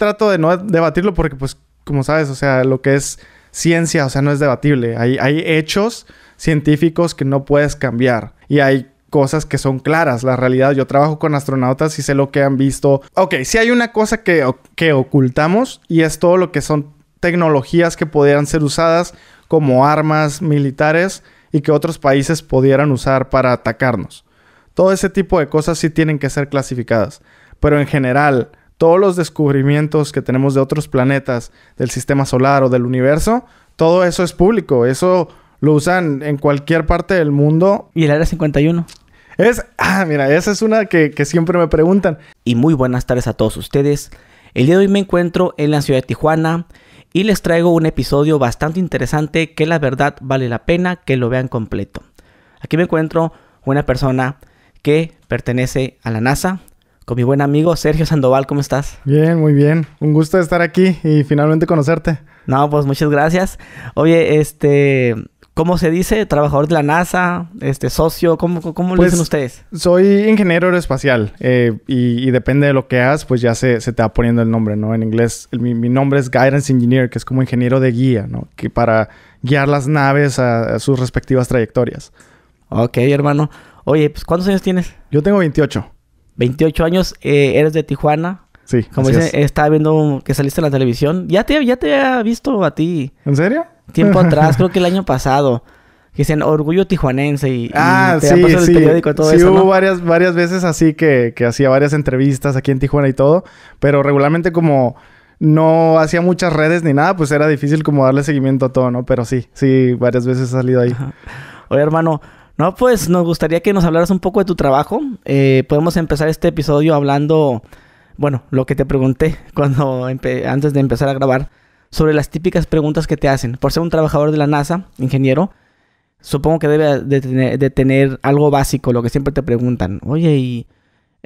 trato de no debatirlo porque, pues, como sabes, o sea, lo que es ciencia, o sea, no es debatible. Hay, hay hechos científicos que no puedes cambiar y hay cosas que son claras, la realidad. Yo trabajo con astronautas y sé lo que han visto. Ok, si hay una cosa que, que ocultamos y es todo lo que son tecnologías que pudieran ser usadas como armas militares y que otros países pudieran usar para atacarnos. Todo ese tipo de cosas sí tienen que ser clasificadas. Pero en general, todos los descubrimientos que tenemos de otros planetas, del sistema solar o del universo, todo eso es público. Eso lo usan en cualquier parte del mundo. ¿Y el Área 51? Es, ah, mira, esa es una que, siempre me preguntan. Y muy buenas tardes a todos ustedes. El día de hoy me encuentro en la ciudad de Tijuana y les traigo un episodio bastante interesante que la verdad vale la pena que lo vean completo. Aquí me encuentro una persona que pertenece a la NASA, mi buen amigo Sergio Sandoval. ¿Cómo estás? Bien, muy bien. Un gusto estar aquí y finalmente conocerte. No, pues muchas gracias. Oye, este, ¿cómo se dice? Trabajador de la NASA, este, socio, ¿cómo, lo pues, dicen ustedes? Soy ingeniero aeroespacial eh, y, depende de lo que hagas, pues ya se, te va poniendo el nombre, ¿no? En inglés, mi, nombre es Guidance Engineer, que es como ingeniero de guía, ¿no? Que para guiar las naves a, sus respectivas trayectorias. Ok, hermano. Oye, pues ¿cuántos años tienes? Yo tengo 28. 28 años, eh, eres de Tijuana. Sí. Como dice, estaba viendo que saliste en la televisión. Ya te, ya había visto a ti. ¿En serio? Tiempo atrás, creo que el año pasado. Que dicen orgullo tijuanense y, ah, sí, sí. el periódico sí, Sí, hubo varias, varias veces así que, hacía varias entrevistas aquí en Tijuana y todo. Pero regularmente, como no hacía muchas redes ni nada, pues era difícil como darle seguimiento a todo, ¿no? Pero sí, sí, varias veces he salido ahí. Oye, hermano, no, pues nos gustaría que nos hablaras un poco de tu trabajo. Eh, podemos empezar este episodio hablando, bueno, lo que te pregunté cuando antes de empezar a grabar, sobre las típicas preguntas que te hacen. Por ser un trabajador de la NASA, ingeniero, supongo que debe de tener, algo básico, lo que siempre te preguntan. Oye, y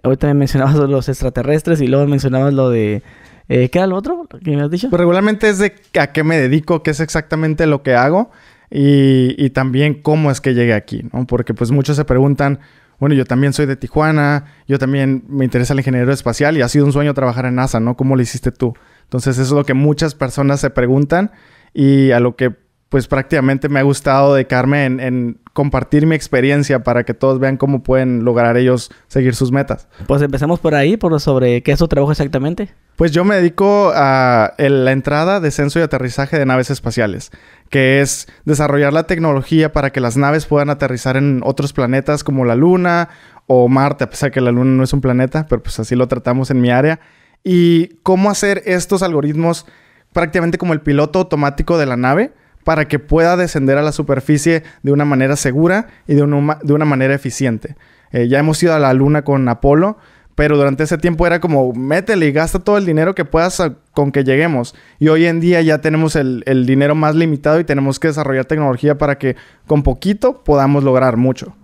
ahorita me mencionabas los extraterrestres y luego mencionabas lo de... Eh, ¿Qué era lo otro que me has dicho? Pues, regularmente es de a qué me dedico, qué es exactamente lo que hago y, también cómo es que llegué aquí, ¿no? Porque pues muchos se preguntan, bueno, yo también soy de Tijuana, yo también me interesa el ingeniero espacial y ha sido un sueño trabajar en NASA, ¿no? ¿Cómo lo hiciste tú? Entonces eso es lo que muchas personas se preguntan y a lo que pues prácticamente me ha gustado dedicarme en, compartir mi experiencia para que todos vean cómo pueden lograr ellos seguir sus metas. Pues empecemos por ahí, por sobre qué es su trabajo exactamente. Pues yo me dedico a la entrada, descenso y aterrizaje de naves espaciales, que es desarrollar la tecnología para que las naves puedan aterrizar en otros planetas como la Luna o Marte, a pesar que la Luna no es un planeta, pero pues así lo tratamos en mi área. Y cómo hacer estos algoritmos prácticamente como el piloto automático de la nave para que pueda descender a la superficie de una manera segura y de una, de una manera eficiente. Eh, ya hemos ido a la luna con Apolo, pero durante ese tiempo era como, métele y gasta todo el dinero que puedas con que lleguemos. Y hoy en día ya tenemos el, dinero más limitado y tenemos que desarrollar tecnología para que con poquito podamos lograr mucho.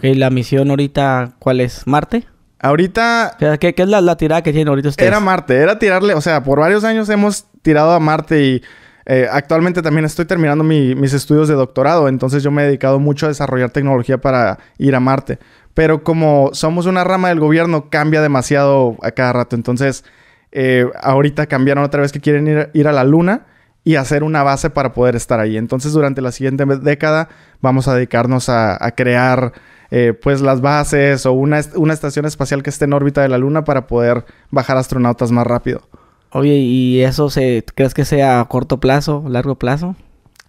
¿Y la misión ahorita, ¿cuál es? ¿Marte? Ahorita... ¿Qué, qué es la, la, tirada que tiene ahorita ustedes? Era Marte, era tirarle, o sea, por varios años hemos tirado a Marte y eh, actualmente también estoy terminando mis estudios de doctorado, entonces yo me he dedicado mucho a desarrollar tecnología para ir a Marte. Pero como somos una rama del gobierno, cambia demasiado a cada rato. Entonces, eh, ahorita cambiaron otra vez que quieren ir, a la Luna y hacer una base para poder estar ahí. Entonces, durante la siguiente década vamos a dedicarnos a, crear eh, pues las bases o una estación espacial que esté en órbita de la Luna para poder bajar astronautas más rápido. Oye, ¿y eso se crees que sea a corto plazo, largo plazo?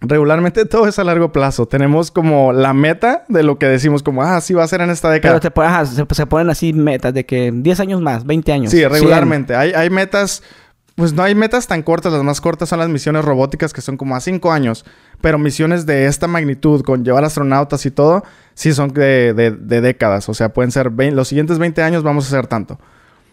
Regularmente todo es a largo plazo. Tenemos como la meta de lo que decimos como, ah, sí va a ser en esta década. Pero se, ponen así metas de que 10 años más, 20 años. Sí, regularmente. Hay, metas, pues no hay metas tan cortas. Las más cortas son las misiones robóticas que son como a 5 años. Pero misiones de esta magnitud, con llevar astronautas y todo, sí son de, décadas. O sea, pueden ser los siguientes 20 años vamos a hacer tanto.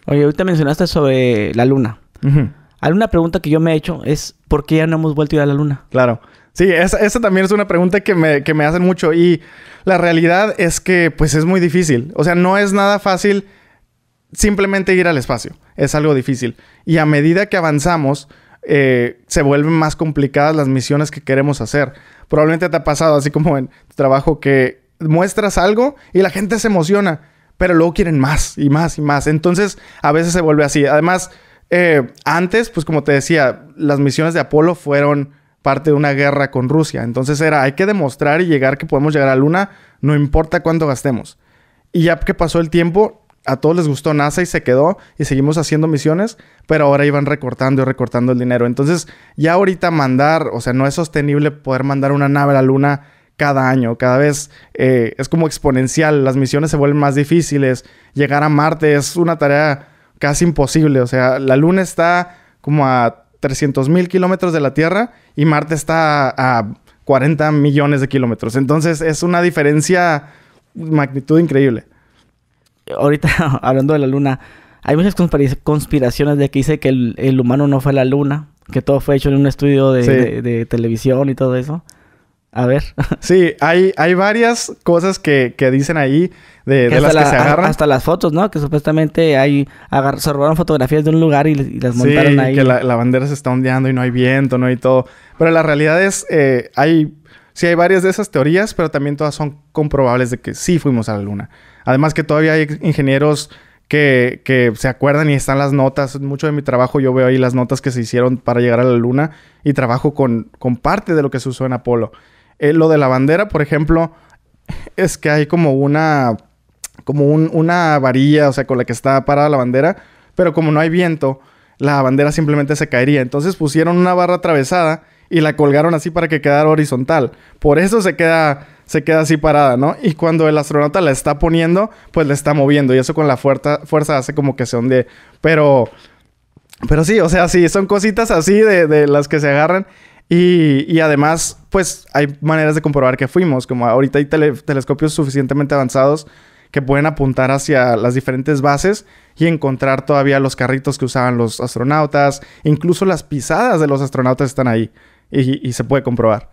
Oye, ahorita mencionaste sobre la luna. Hay Alguna pregunta que yo me he hecho es ¿por qué ya no hemos vuelto a ir a la luna? Claro. Sí, esa, también es una pregunta que me, que me hacen mucho y la realidad es que pues es muy difícil. O sea, no es nada fácil simplemente ir al espacio. Es algo difícil. Y a medida que avanzamos, eh, se vuelven más complicadas las misiones que queremos hacer. Probablemente te ha pasado, así como en tu trabajo, que muestras algo y la gente se emociona, pero luego quieren más y más y más. Entonces, a veces se vuelve así. Además, eh, antes, pues como te decía, las misiones de Apolo fueron parte de una guerra con Rusia. Entonces era, hay que demostrar y llegar que podemos llegar a la Luna, no importa cuánto gastemos. Y ya que pasó el tiempo, a todos les gustó NASA y se quedó y seguimos haciendo misiones, pero ahora iban recortando y recortando el dinero. Entonces ya ahorita mandar, o sea, no es sostenible poder mandar una nave a la Luna cada año, cada vez eh, es como exponencial, las misiones se vuelven más difíciles, llegar a Marte es una tarea casi imposible. O sea, la Luna está como a 300 mil kilómetros de la Tierra y Marte está a, 40 millones de kilómetros. Entonces es una diferencia magnitud increíble. Ahorita hablando de la Luna, hay muchas conspiraciones de que dice que el, humano no fue la Luna, que todo fue hecho en un estudio de televisión y todo eso. A ver. sí, hay, hay varias cosas que, que dicen ahí de, las que se agarran. Hasta las fotos, ¿no? Que supuestamente hay, agar, se robaron fotografías de un lugar y, las montaron sí, que la, bandera se está ondeando y no hay viento, no hay todo. Pero la realidad es, eh, hay... Sí, hay varias de esas teorías, pero también todas son comprobables de que sí fuimos a la Luna. Además que todavía hay ingenieros que, que, se acuerdan y están las notas. Mucho de mi trabajo yo veo ahí las notas que se hicieron para llegar a la Luna y trabajo con, con parte de lo que se usó en Apolo. Eh, lo de la bandera, por ejemplo, es que hay como una, como una varilla, o sea, con la que está parada la bandera, pero como no hay viento, la bandera simplemente se caería. Entonces pusieron una barra atravesada y la colgaron así para que quedara horizontal. Por eso se queda, se queda así parada, ¿no? Y cuando el astronauta la está poniendo, pues la está moviendo y eso con la fuerza, fuerza hace como que se ondee. Pero, pero sí, o sea, sí, son cositas así de las que se agarran. Y, además, pues hay maneras de comprobar que fuimos, como ahorita hay telescopios suficientemente avanzados que pueden apuntar hacia las diferentes bases y encontrar todavía los carritos que usaban los astronautas, incluso las pisadas de los astronautas están ahí y, se puede comprobar.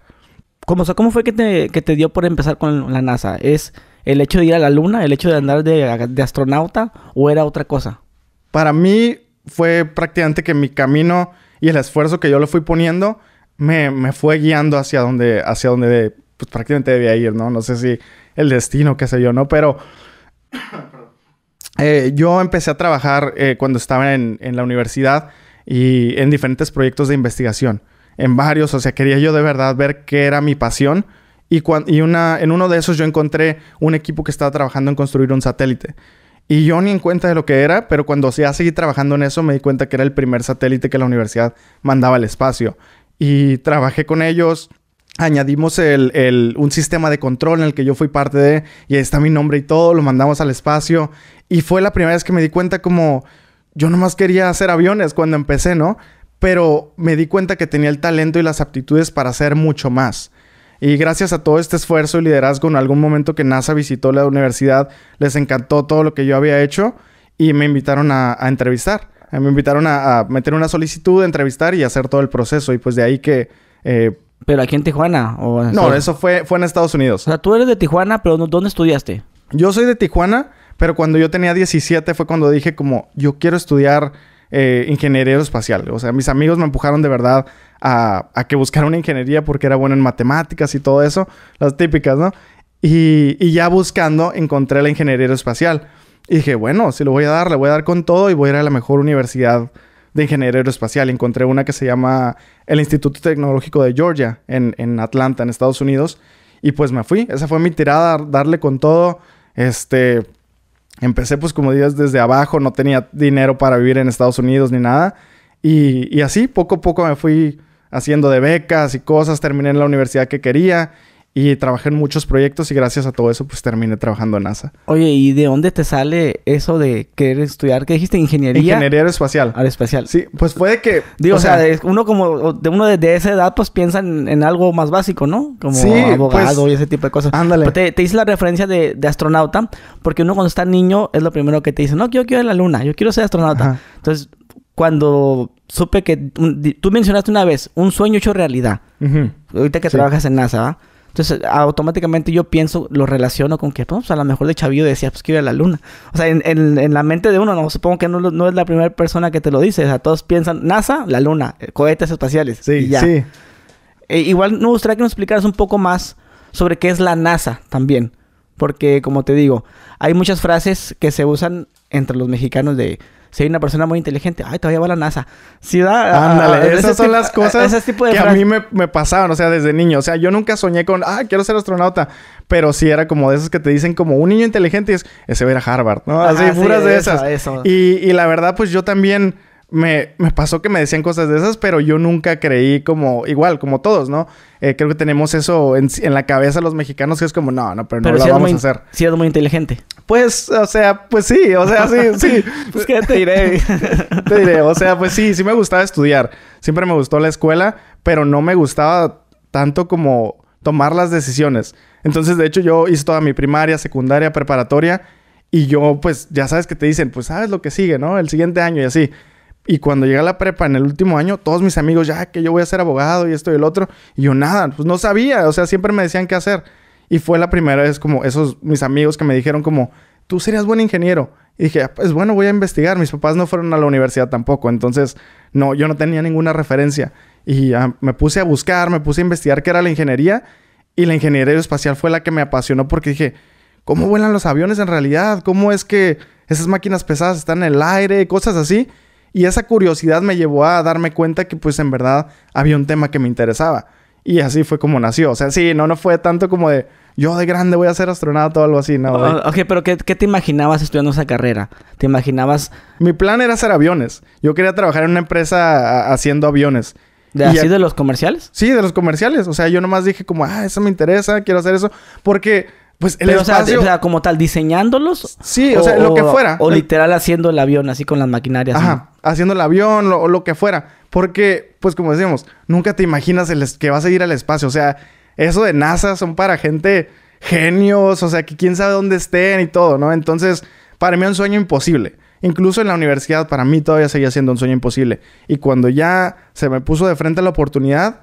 ¿Cómo, fue que te, dio por empezar con la NASA? ¿Es el hecho de ir a la Luna, el hecho de andar de, de astronauta o era otra cosa? Para mí fue prácticamente que mi camino y el esfuerzo que yo le fui poniendo me, fue guiando hacia donde, hacia donde pues, prácticamente debía ir, ¿no? No sé si el destino, qué sé yo, ¿no? Pero eh, yo empecé a trabajar eh, cuando estaba en, en, la universidad y en diferentes proyectos de investigación, en varios, o sea, quería yo de verdad ver qué era mi pasión. Y, y una, en uno de esos yo encontré un equipo que estaba trabajando en construir un satélite. Y yo ni en cuenta de lo que era, pero cuando ya seguí trabajando en eso me di cuenta que era el primer satélite que la universidad mandaba al espacio y trabajé con ellos. Añadimos un sistema de control en el que yo fui parte de, y ahí está mi nombre y todo, lo mandamos al espacio. Y fue la primera vez que me di cuenta como yo nomás quería hacer aviones cuando empecé, ¿no? Pero me di cuenta que tenía el talento y las aptitudes para hacer mucho más. Y gracias a todo este esfuerzo y liderazgo, en algún momento que NASA visitó la universidad, les encantó todo lo que yo había hecho y me invitaron a entrevistar. Eh, me invitaron a, meter una solicitud, entrevistar y hacer todo el proceso. Y pues de ahí que... Eh, ¿Pero aquí en Tijuana? no, eso fue, fue en Estados Unidos. O sea, tú eres de Tijuana, pero ¿dónde estudiaste? Yo soy de Tijuana, pero cuando yo tenía 17 fue cuando dije como, yo quiero estudiar eh, ingeniería espacial. O sea, mis amigos me empujaron de verdad a, a que buscara una ingeniería porque era bueno en matemáticas y todo eso. Las típicas, ¿no? Y, y ya buscando encontré la ingeniería espacial. Y dije, bueno, si lo voy a dar, le voy a dar con todo y voy a ir a la mejor universidad de ingeniería aeroespacial. Encontré una que se llama el Instituto Tecnológico de Georgia en, Atlanta, en Estados Unidos. Y pues me fui. Esa fue mi tirada, darle con todo. Este, empecé pues como dices, desde abajo, no tenía dinero para vivir en Estados Unidos ni nada. Y, y así poco a poco me fui haciendo de becas y cosas, terminé en la universidad que quería y trabajé en muchos proyectos y gracias a todo eso pues terminé trabajando en NASA. Oye, ¿y de dónde te sale eso de querer estudiar? ¿Qué dijiste? ¿Ingeniería? Ingeniería aeroespacial. Ah, aeroespacial. Sí, pues puede que... Digo, o sea, uno como... De uno desde esa edad pues piensa en, algo más básico, ¿no? Como pues, abogado y ese tipo de cosas. Ándale. te, hice la referencia de, astronauta porque uno cuando está niño es lo primero que te dice. No, yo quiero ir a la luna. Yo quiero ser astronauta. Entonces, cuando supe que... tú mencionaste una vez un sueño hecho realidad. Ahorita que trabajas en NASA, ¿ah? Entonces, automáticamente yo pienso, lo relaciono con que, pues, a lo mejor de chavillo decía, pues, quiero ir a la luna. O sea, en, la mente de uno, no supongo que no, es la primera persona que te lo dice. O sea, todos piensan, NASA, la luna, eh, cohetes espaciales. Sí, ya. sí. E, igual nos gustaría que nos explicaras un poco más sobre qué es la NASA también. Porque, como te digo, hay muchas frases que se usan entre los mexicanos de si una persona muy inteligente, ay, todavía va a la NASA. Sí, da, Ándale, esas son las cosas que a mí me, pasaban, o sea, desde niño. O sea, yo nunca soñé con, ah, quiero ser astronauta. Pero sí era como de esas que te dicen como un niño inteligente y es, ese va a ir a Harvard, ¿no? Así, puras de esas. Y, y la verdad, pues yo también me, pasó que me decían cosas de esas, pero yo nunca creí como, igual, como todos, ¿no? Eh, creo que tenemos eso en, la cabeza los mexicanos que es como, no, no, pero, no lo vamos a hacer. Si eres muy inteligente. Pues, o sea, pues sí, o sea, sí, sí. pues que te diré. te diré, o sea, pues sí, sí me gustaba estudiar. Siempre me gustó la escuela, pero no me gustaba tanto como tomar las decisiones. Entonces, de hecho, yo hice toda mi primaria, secundaria, preparatoria. Y yo, pues, ya sabes que te dicen, pues, sabes lo que sigue, ¿no? El siguiente año y así. Y cuando llegué a la prepa en el último año, todos mis amigos, ya que yo voy a ser abogado y esto y el otro, y yo nada, pues no sabía, o sea, siempre me decían qué hacer. Y fue la primera vez como esos mis amigos que me dijeron como, tú serías buen ingeniero. Y dije, ah, pues bueno, voy a investigar. Mis papás no fueron a la universidad tampoco, entonces no, yo no tenía ninguna referencia. Y ah, me puse a buscar, me puse a investigar qué era la ingeniería. Y la ingeniería espacial fue la que me apasionó porque dije, ¿cómo vuelan los aviones en realidad? ¿Cómo es que esas máquinas pesadas están en el aire? Cosas así. Y esa curiosidad me llevó a darme cuenta que pues en verdad había un tema que me interesaba. Y así fue como nació. O sea, sí, no, no fue tanto como de yo de grande voy a ser astronauta o algo así, no. ok, pero ¿qué, te imaginabas estudiando esa carrera? ¿Te imaginabas...? Mi plan era hacer aviones. Yo quería trabajar en una empresa haciendo aviones. ¿De así de los comerciales? Sí, de los comerciales. O sea, yo nomás dije como, ah, eso me interesa, quiero hacer eso. Porque pues el espacio... o, sea, como tal, diseñándolos. Sí, o, sea, lo que fuera. O, literal haciendo el avión, así con las maquinarias. Ajá, haciendo el avión o lo, que fuera. Porque, pues como decíamos, nunca te imaginas el que vas a ir al espacio. O sea, eso de NASA son para gente genios, o sea, que quién sabe dónde estén y todo, ¿no? Entonces, para mí es un sueño imposible. Incluso en la universidad, para mí todavía seguía siendo un sueño imposible. Y cuando ya se me puso de frente la oportunidad,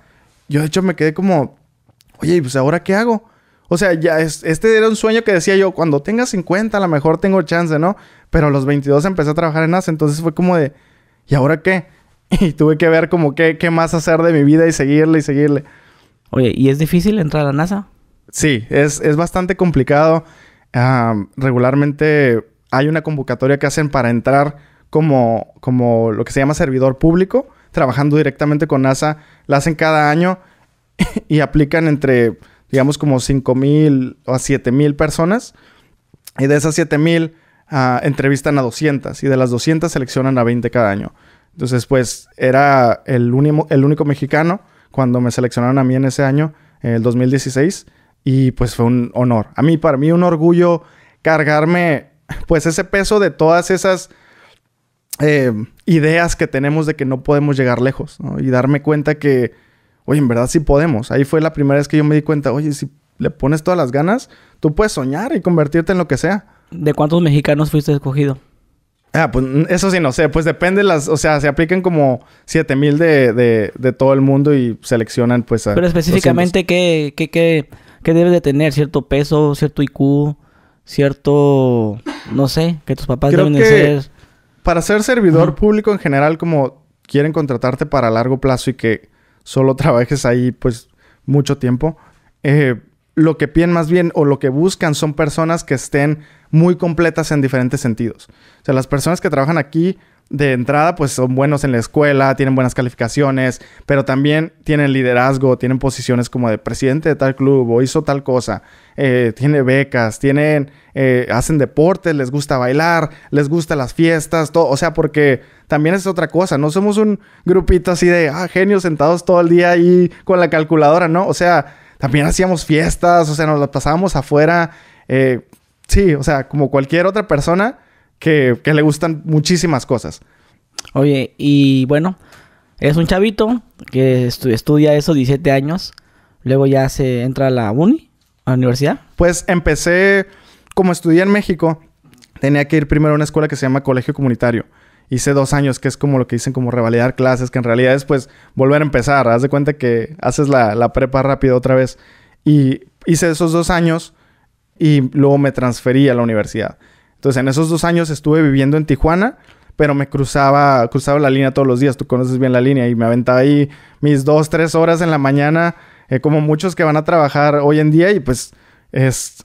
yo de hecho me quedé como, oye, pues ahora qué hago? O sea, ya este era un sueño que decía yo, cuando tenga 50 a lo mejor tengo chance, ¿no? Pero a los 22 empecé a trabajar en NASA, entonces fue como de, ¿y ahora qué? Y tuve que ver como qué, qué más hacer de mi vida y seguirle y seguirle. Oye, ¿y es difícil entrar a NASA? Sí, es, bastante complicado. regularmente hay una convocatoria que hacen para entrar como, como lo que se llama servidor público, trabajando directamente con NASA. La hacen cada año y aplican entre digamos, como 5 mil o a 7 mil personas. Y de esas 7 mil ah, entrevistan a 200 y de las 200 seleccionan a 20 cada año. Entonces, pues era el, el único mexicano cuando me seleccionaron a mí en ese año, el 2016, y pues fue un honor. A mí, para mí, un orgullo cargarme, pues ese peso de todas esas eh, ideas que tenemos de que no podemos llegar lejos, Y darme cuenta que oye, en verdad sí podemos. Ahí fue la primera vez que yo me di cuenta, oye, si le pones todas las ganas, tú puedes soñar y convertirte en lo que sea. ¿De cuántos mexicanos fuiste escogido? Ah, pues mm, eso sí, no sé. Pues depende las... O sea, se apliquen como 7000 de, de, de todo el mundo y seleccionan pues Pero específicamente, ¿qué, qué, qué, qué debe de tener? ¿Cierto peso? ¿Cierto IQ? ¿Cierto...? No sé. Que tus papás deben de Para ser servidor público en general, como quieren contratarte para largo plazo y que solo trabajes ahí pues mucho tiempo. Eh, lo que piden más bien o lo que buscan son personas que estén muy completas en diferentes sentidos. O sea, las personas que trabajan aquí de entrada pues son buenos en la escuela, tienen buenas calificaciones, pero también tienen liderazgo, tienen posiciones como de presidente de tal club o hizo tal cosa, eh, tiene becas, tienen eh, hacen deporte, les gusta bailar, les gusta las fiestas, todo. O sea, porque también es otra cosa. No somos un grupito así de, ah, genios sentados todo el día ahí con la calculadora, ¿no? O sea, también hacíamos fiestas, o sea, nos las pasábamos afuera. Eh, sí, o sea, como cualquier otra persona que, le gustan muchísimas cosas. Oye, y bueno, es un chavito que estudia eso 17 años, luego ya se entra a la uni, a la universidad. Pues empecé como estudié en México, tenía que ir primero a una escuela que se llama Colegio Comunitario. Hice dos años, que es como lo que dicen como revalidar clases, que en realidad es pues volver a empezar. Haz de cuenta que haces la, la prepa rápido otra vez. Y hice esos dos años y luego me transferí a la universidad. Entonces, en esos dos años estuve viviendo en Tijuana, pero me cruzaba, cruzaba la línea todos los días. Tú conoces bien la línea y me aventaba ahí mis dos, tres horas en la mañana, eh, como muchos que van a trabajar hoy en día y pues Es,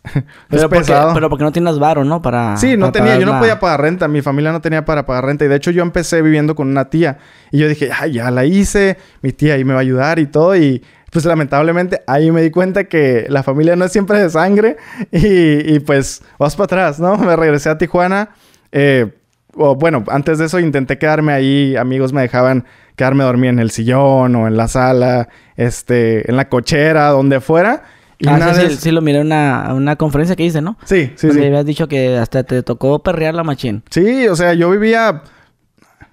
pero es pero porque no tienes varo, ¿no? Para. Sí, no tenía. Yo no podía pagar renta. Mi familia no tenía para pagar renta. Y de hecho, yo empecé viviendo con una tía. Y yo dije, ay, ya la hice. Mi tía ahí me va a ayudar y todo. Y pues lamentablemente ahí me di cuenta que la familia no es siempre de sangre. Y, y pues vas para atrás, ¿no? Me regresé a Tijuana. Eh, o, bueno, antes de eso intenté quedarme ahí. Amigos me dejaban quedarme a dormir en el sillón o en la sala, este, en la cochera, donde fuera. Y ah, sí, lo miré en una, conferencia que hice, ¿no? Sí, sí, Donde sí. habías dicho que hasta te tocó perrear la machín. Sí, o sea, yo vivía...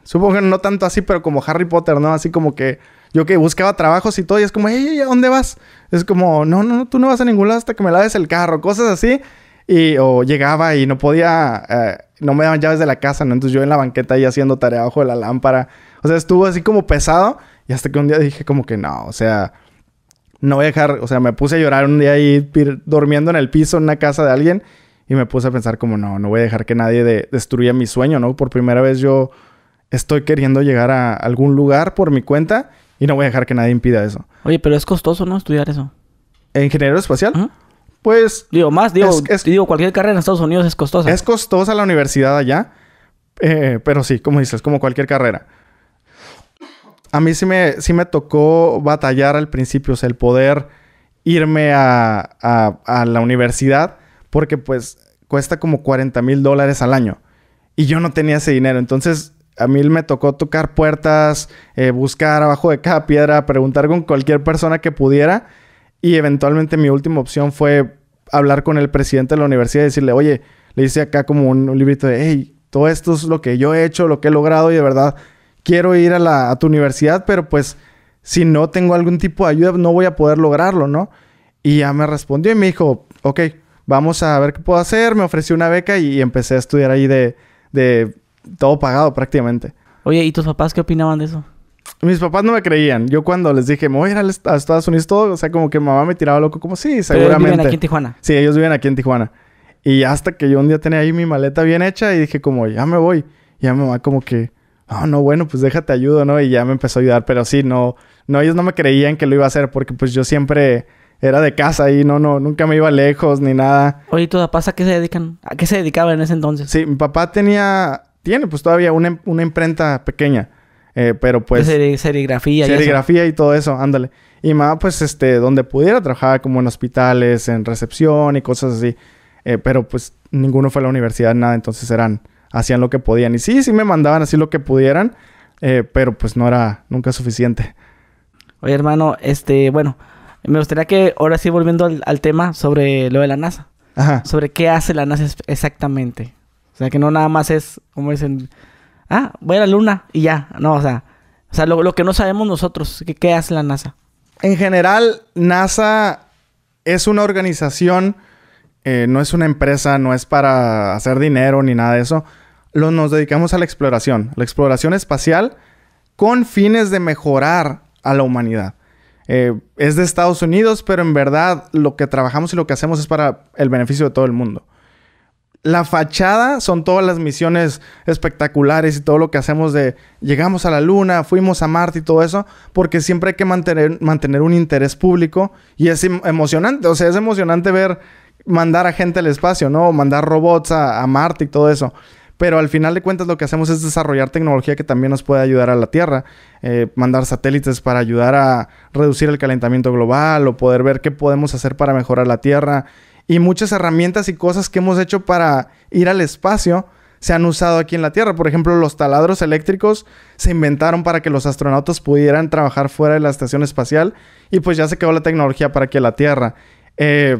Supongo que no tanto así, pero como Harry Potter, ¿no? Así como que... Yo que buscaba trabajos y todo, y es como, ey ¿a dónde vas? Es como, no, no, no, tú no vas a ningún lado hasta que me laves el carro, cosas así. Y o llegaba y no podía, eh, no me daban llaves de la casa, ¿no? Entonces yo en la banqueta ahí haciendo tarea bajo de la lámpara. O sea, estuvo así como pesado. Y hasta que un día dije como que no, o sea, no voy a dejar, o sea, me puse a llorar un día ahí durmiendo en el piso en una casa de alguien y me puse a pensar como no, no voy a dejar que nadie destruya mi sueño, ¿no? Por primera vez yo estoy queriendo llegar a algún lugar por mi cuenta y no voy a dejar que nadie impida eso. Oye, pero es costoso, ¿no? Estudiar eso. ¿Ingeniero espacial? Pues... Digo, más, digo, digo, cualquier carrera en Estados Unidos es costosa. Es costosa la universidad allá, eh, pero sí, como dices, como cualquier carrera a mí sí me, sí me tocó batallar al principio, o sea, el poder irme a, a, la universidad, porque pues cuesta como 40 mil dólares al año. Y yo no tenía ese dinero, entonces a mí me tocó tocar puertas, eh, buscar abajo de cada piedra, preguntar con cualquier persona que pudiera. Y eventualmente mi última opción fue hablar con el presidente de la universidad y decirle, oye, le hice acá como un, un librito de, hey, todo esto es lo que yo he hecho, lo que he logrado y de verdad quiero ir a, la, a tu universidad, pero pues si no tengo algún tipo de ayuda, no voy a poder lograrlo, ¿no? Y ya me respondió y me dijo, ok, vamos a ver qué puedo hacer. Me ofreció una beca y, empecé a estudiar ahí de, todo pagado prácticamente. Oye, ¿y tus papás qué opinaban de eso? Mis papás no me creían. Yo cuando les dije, me voy a ir a, Estados Unidos todo, o sea, como que mamá me tiraba loco, como sí, seguramente. viven aquí en Tijuana. Sí, ellos viven aquí en Tijuana. Y hasta que yo un día tenía ahí mi maleta bien hecha y dije como, ya me voy. Y a mamá como que, oh, no, bueno, pues déjate ayudo, ¿no? Y ya me empezó a ayudar, pero sí, no, no, ellos no me creían que lo iba a hacer porque pues yo siempre era de casa y no, no, nunca me iba lejos ni nada. Oye, ¿tu pasa a qué se dedican? ¿A qué se dedicaba en ese entonces? Sí, mi papá tenía, tiene pues todavía una, una imprenta pequeña. Eh, pero pues... serigrafía. Serigrafía y, y todo eso, ándale. Y mamá pues este, donde pudiera trabajar, como en hospitales, en recepción y cosas así. Eh, pero pues ninguno fue a la universidad, nada, entonces eran hacían lo que podían. Y sí, sí me mandaban así lo que pudieran, eh, pero pues no era nunca suficiente. Oye, hermano, este, bueno, me gustaría que ahora sí volviendo al, tema sobre lo de la NASA. Ajá. Sobre qué hace la NASA exactamente. O sea, que no nada más es, como dicen, ah, voy a la luna y ya. No, o sea, o sea lo, que no sabemos nosotros, que, qué hace la NASA. En general, NASA es una organización, eh, no es una empresa, no es para hacer dinero ni nada de eso nos dedicamos a la exploración, la exploración espacial con fines de mejorar a la humanidad. Eh, es de Estados Unidos, pero en verdad lo que trabajamos y lo que hacemos es para el beneficio de todo el mundo. La fachada son todas las misiones espectaculares y todo lo que hacemos de llegamos a la Luna, fuimos a Marte y todo eso, porque siempre hay que mantener, mantener un interés público y es em, emocionante, o sea, es emocionante ver mandar a gente al espacio, ¿no? Mandar robots a Marte y todo eso. Pero al final de cuentas lo que hacemos es desarrollar tecnología que también nos puede ayudar a la Tierra, eh, mandar satélites para ayudar a reducir el calentamiento global o poder ver qué podemos hacer para mejorar la Tierra. Y muchas herramientas y cosas que hemos hecho para ir al espacio se han usado aquí en la Tierra. Por ejemplo, los taladros eléctricos se inventaron para que los astronautas pudieran trabajar fuera de la estación espacial y pues ya se quedó la tecnología para aquí la Tierra. Eh,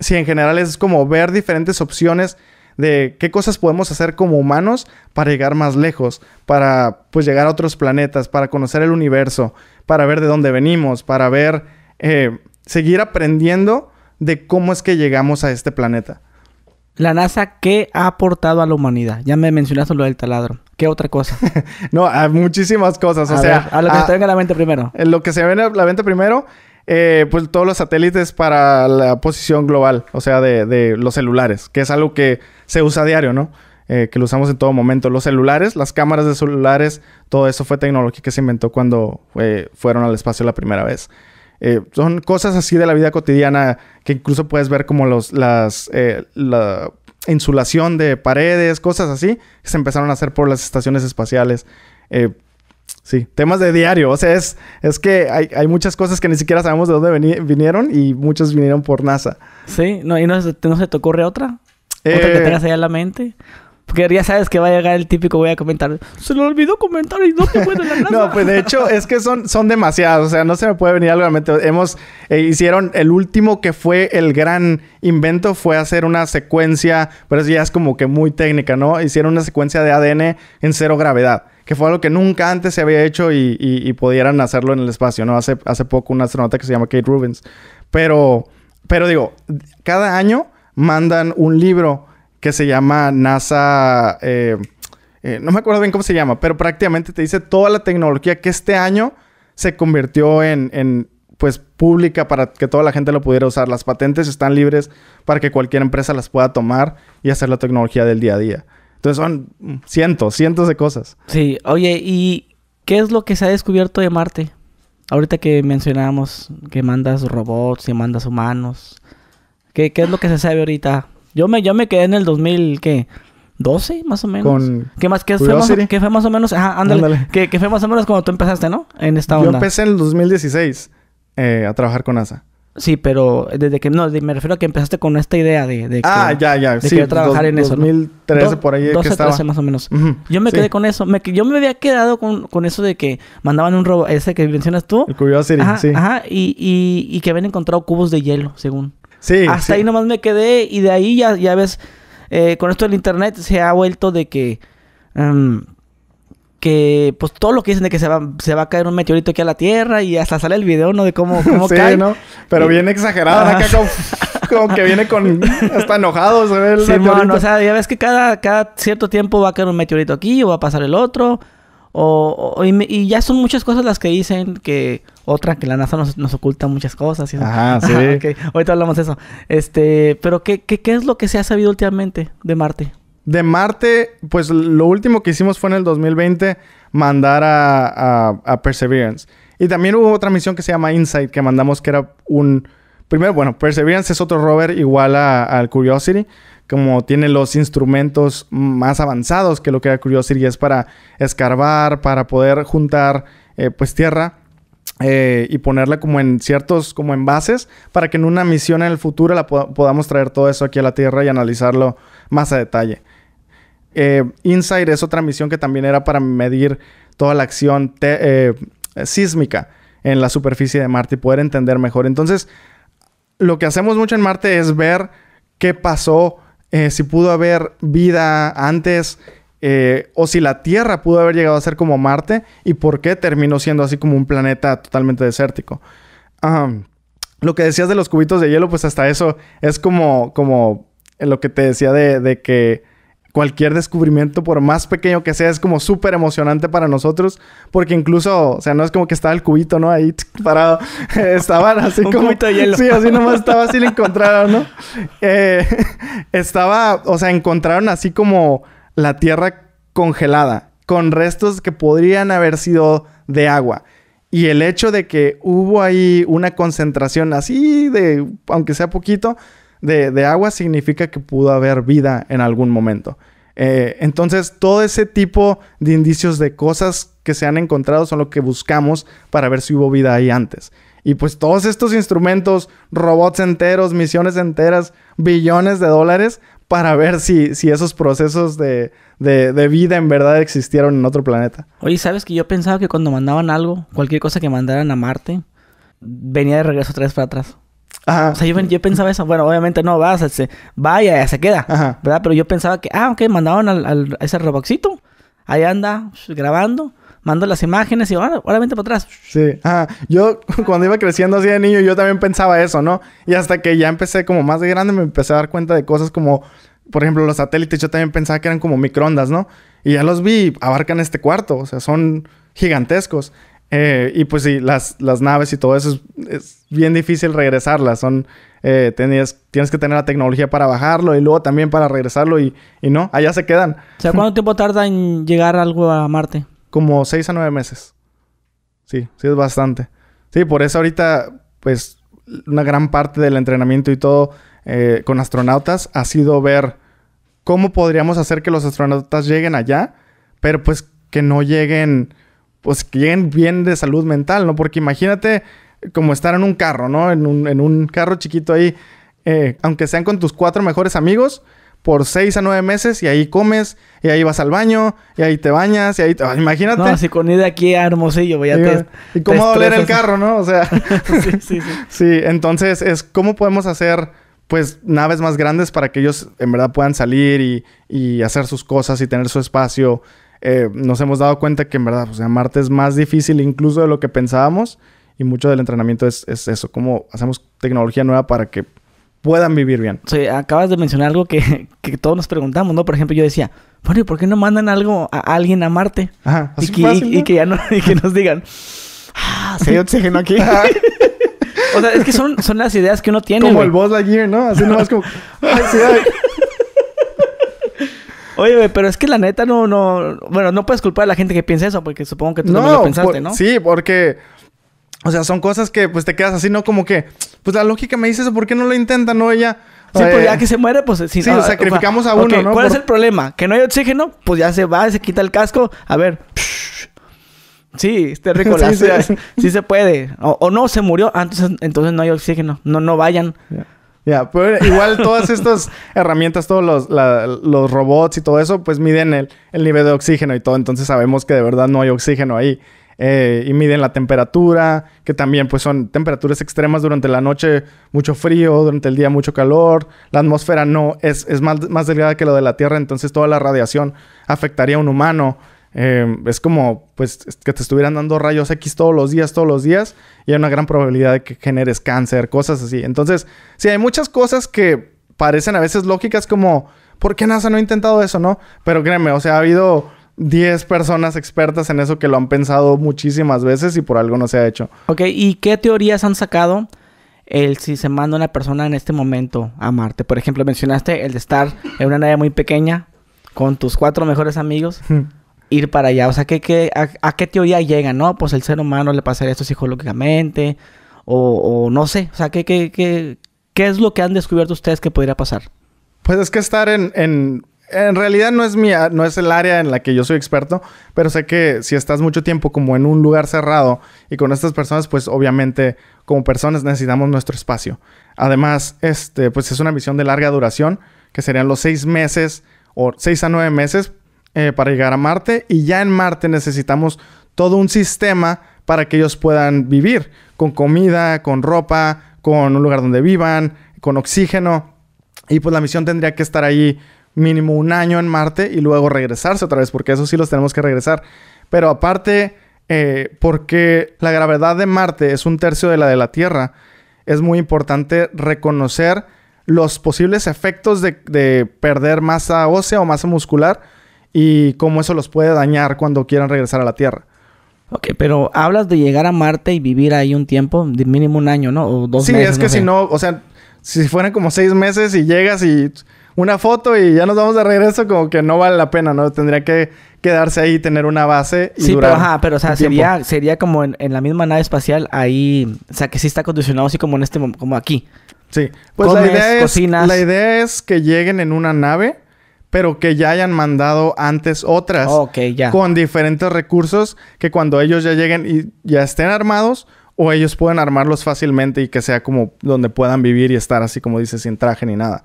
si en general es como ver diferentes opciones de qué cosas podemos hacer como humanos para llegar más lejos, para pues llegar a otros planetas, para conocer el universo, para ver de dónde venimos, para ver, eh, seguir aprendiendo de cómo es que llegamos a este planeta. La NASA, ¿qué ha aportado a la humanidad? Ya me mencionaste lo del taladro. ¿Qué otra cosa? no, hay muchísimas cosas. a sea, a lo que se venga a la mente primero. Lo que se venga a la mente primero, eh, pues todos los satélites para la posición global, o sea, de, los celulares, que es algo que se usa a diario, ¿no? Eh, que lo usamos en todo momento. Los celulares, las cámaras de celulares, todo eso fue tecnología que se inventó cuando fueron al espacio la primera vez. Eh, son cosas así de la vida cotidiana que incluso puedes ver como los, las, eh, la insulación de paredes, cosas así, que se empezaron a hacer por las estaciones espaciales. Sí, temas de diario. O sea, es, es que hay, hay muchas cosas que ni siquiera sabemos de dónde vinieron y muchos vinieron por NASA. Sí, no, ¿y no, se te ocurre otra? ¿Otra que tengas eh. allá en la mente? Porque ya sabes que va a llegar el típico, voy a comentar. Se lo olvidó comentar y no te puede la NASA. no, pues de hecho es que son, son demasiados. O sea, no se me puede venir algo a la mente. Hemos... Eh, hicieron... El último que fue el gran invento fue hacer una secuencia... Pero eso ya es como que muy técnica, ¿no? Hicieron una secuencia de ADN en cero gravedad que fue algo que nunca antes se había hecho y, y, pudieran hacerlo en el espacio, ¿no? Hace, hace poco un astronauta que se llama Kate Rubens. Pero, pero digo, cada año mandan un libro que se llama NASA... Eh, eh, no me acuerdo bien cómo se llama, pero prácticamente te dice toda la tecnología que este año se convirtió en, en pues pública para que toda la gente lo pudiera usar. Las patentes están libres para que cualquier empresa las pueda tomar y hacer la tecnología del día a día. Entonces son cientos, cientos de cosas. Sí, oye, ¿y qué es lo que se ha descubierto de Marte? Ahorita que mencionábamos que mandas robots, y mandas humanos. ¿Qué, qué es lo que se sabe ahorita? Yo me, yo me quedé en el 2000, ¿qué? 12 más o menos. ¿Qué más? ¿Qué fue más, ¿qué fue más, o menos? Ajá, ándale. ¿Qué, fue más o menos cuando tú empezaste, no? En esta onda. Yo empecé en el 2016 eh, a trabajar con NASA. Sí, pero desde que... No, me refiero a que empezaste con esta idea de... de ah, ya, ya. De sí, querer trabajar en eso, 2013 por ahí que estaba. más o menos. Yo me quedé con eso. Me, yo me había quedado con, con eso de que mandaban un robo... Ese que mencionas tú. El Curiosity, sí. Ajá. Y, y, que habían encontrado cubos de hielo, según. Sí, Hasta ahí nomás me quedé. Y de ahí ya, ya ves... Eh, con esto del internet se ha vuelto de que... Em, que pues todo lo que dicen de que se va, se va a caer un meteorito aquí a la Tierra y hasta sale el video, ¿no? De cómo, cómo sí, cae. ¿no? Pero bien exagerado, como, que viene con... hasta enojado se sí, bueno. o sea, ya ves que cada, cada cierto tiempo va a caer un meteorito aquí o va a pasar el otro. O, y, ya son muchas cosas las que dicen que... Otra, que la NASA nos, oculta muchas cosas. ¿sí? Ajá, sí. Ahorita hablamos de eso. Este... Pero, ¿qué, qué, ¿qué es lo que se ha sabido últimamente de Marte? de Marte, pues lo último que hicimos fue en el 2020 mandar a, Perseverance. Y también hubo otra misión que se llama Insight, que mandamos que era un... Primero, bueno, Perseverance es otro rover igual al Curiosity, como tiene los instrumentos más avanzados que lo que era Curiosity, es para escarbar, para poder juntar eh, pues tierra eh, y ponerla como en ciertos, como en para que en una misión en el futuro la podamos traer todo eso aquí a la Tierra y analizarlo más a detalle. Eh, Inside es otra misión que también era para medir toda la acción eh, sísmica en la superficie de Marte y poder entender mejor. Entonces, lo que hacemos mucho en Marte es ver qué pasó, eh, si pudo haber vida antes o si la Tierra pudo haber llegado a ser como Marte y por qué terminó siendo así como un planeta totalmente desértico. lo que decías de los cubitos de hielo, pues hasta eso es como, como lo que te decía de que cualquier descubrimiento, por más pequeño que sea, es como súper emocionante para nosotros, porque incluso, o sea, no es como que estaba el cubito, ¿no? Ahí parado, estaban así Un como... De hielo. Sí, así nomás estaba, así lo encontraron, ¿no? Eh, estaba, o sea, encontraron así como la tierra congelada, con restos que podrían haber sido de agua. Y el hecho de que hubo ahí una concentración así de, aunque sea poquito, de, agua significa que pudo haber vida en algún momento. Eh, entonces, todo ese tipo de indicios de cosas que se han encontrado son lo que buscamos para ver si hubo vida ahí antes. Y pues todos estos instrumentos, robots enteros, misiones enteras, billones de dólares, para ver si, si esos procesos de, de, vida en verdad existieron en otro planeta. Oye, ¿sabes que yo pensaba que cuando mandaban algo, cualquier cosa que mandaran a Marte, venía de regreso tres para atrás? Ajá. O sea, yo, pensaba eso. Bueno, obviamente no, va, se, vaya, se queda. ¿Verdad? Pero yo pensaba que, ah, ok, mandaron al, ese Roboxito. Ahí anda pues, grabando, mando las imágenes y ahora, ahora vente para atrás. Sí, ajá. Yo cuando iba creciendo así de niño, yo también pensaba eso, ¿no? Y hasta que ya empecé como más de grande, me empecé a dar cuenta de cosas como, por ejemplo, los satélites. Yo también pensaba que eran como microondas, ¿no? Y ya los vi, abarcan este cuarto, o sea, son gigantescos. Eh, y pues sí, las, naves y todo eso es, bien difícil regresarlas. Son, eh, tenías, tienes que tener la tecnología para bajarlo y luego también para regresarlo y, no, allá se quedan. O sea, ¿cuánto tiempo tarda en llegar algo a Marte? Como seis a nueve meses. Sí, sí es bastante. Sí, por eso ahorita, pues, una gran parte del entrenamiento y todo eh, con astronautas ha sido ver cómo podríamos hacer que los astronautas lleguen allá, pero pues que no lleguen pues bien, bien de salud mental, ¿no? Porque imagínate como estar en un carro, ¿no? En un, en un carro chiquito ahí, eh, aunque sean con tus cuatro mejores amigos, por seis a nueve meses y ahí comes, y ahí vas al baño, y ahí te bañas, y ahí... Te... imagínate. No, si con ir aquí a Hermosillo, voy a... y cómo doler el carro, ¿no? O sea... sí, sí, sí. Sí, entonces es cómo podemos hacer, pues, naves más grandes para que ellos en verdad puedan salir y, y hacer sus cosas y tener su espacio eh, nos hemos dado cuenta que en verdad, o sea, Marte es más difícil incluso de lo que pensábamos y mucho del entrenamiento es, eso, cómo hacemos tecnología nueva para que puedan vivir bien. Sí, acabas de mencionar algo que, que, todos nos preguntamos, ¿no? Por ejemplo, yo decía, bueno, ¿y por qué no mandan algo a alguien a Marte? Ajá, y, que, que ya no, y que nos digan, ah, sí, oxígeno aquí. o sea, es que son, son las ideas que uno tiene. Como el el Buzz Lightyear, ¿no? Así nomás como, Oye, pero es que la neta no, no. Bueno, no puedes culpar a la gente que piensa eso, porque supongo que tú no, lo pensaste, ¿no? Sí, porque. O sea, son cosas que pues te quedas así, ¿no? Como que, pues la lógica me dice eso, ¿por qué no lo intenta, no? Ella. Sí, pues, ya eh, que se muere, pues si, sí. Ah, sacrificamos ah, a uno, ¿no? ¿Cuál es el problema? Que no hay oxígeno, pues ya se va, se quita el casco. A ver. Sí, este rico. sí, se puede. O, no, se murió. Ah, entonces, no hay oxígeno. No, no vayan. Ya, pero igual todas estas herramientas, todos los, robots y todo eso, pues miden el, nivel de oxígeno y todo. Entonces sabemos que de verdad no hay oxígeno ahí. Eh, y miden la temperatura, que también pues son temperaturas extremas durante la noche, mucho frío, durante el día mucho calor. La atmósfera no es, más, más delgada que lo de la Tierra, entonces toda la radiación afectaría a un humano. Em, es como pues que te estuvieran dando rayos X todos los días, todos los días, y hay una gran probabilidad de que generes cáncer, cosas así. Entonces, sí, hay muchas cosas que parecen a veces lógicas como, ¿por qué NASA no ha intentado eso, no? Pero créeme, o sea, ha habido 10 personas expertas en eso que lo han pensado muchísimas veces y por algo no se ha hecho. Ok, ¿y qué teorías han sacado? El si se manda una persona en este momento a Marte. Por ejemplo, mencionaste el de estar en una nave muy pequeña con tus cuatro mejores amigos. Hmm ir para allá? O sea, ¿qué, a, qué teoría llegan? ¿No? Pues el ser humano le pasaría esto psicológicamente o, o no sé. O sea, ¿qué, qué, qué, qué es lo que han descubierto ustedes que podría pasar? Pues es que estar en, en... realidad no es mi, no es el área en la que yo soy experto, pero sé que si estás mucho tiempo como en un lugar cerrado y con estas personas, pues obviamente como personas necesitamos nuestro espacio. Además, este, pues es una misión de larga duración, que serían los seis meses o seis a nueve meses eh, para llegar a Marte y ya en Marte necesitamos todo un sistema para que ellos puedan vivir con comida, con ropa, con un lugar donde vivan, con oxígeno. Y pues la misión tendría que estar ahí mínimo un año en Marte y luego regresarse otra vez, porque eso sí los tenemos que regresar. Pero aparte, eh, porque la gravedad de Marte es un tercio de la de la Tierra, es muy importante reconocer los posibles efectos de perder masa ósea o masa muscular y cómo eso los puede dañar cuando quieran regresar a la Tierra. Ok, pero hablas de llegar a Marte y vivir ahí un tiempo, mínimo un año, ¿no? O dos sí, meses. Sí, es que si no, o sea, si fueran como seis meses y llegas y una foto y ya nos vamos de regreso, como que no vale la pena, ¿no? Tendría que quedarse ahí, y tener una base y sí, pero, ajá, pero o sea, sería, sería como en, la misma nave espacial, ahí, o sea, que sí está condicionado así como en este, como aquí. Sí, pues la, idea es, la idea es que lleguen en una nave pero que ya hayan mandado antes otras con diferentes recursos que cuando ellos ya lleguen y ya estén armados o ellos pueden armarlos fácilmente y que sea como donde puedan vivir y estar así como dice sin traje ni nada.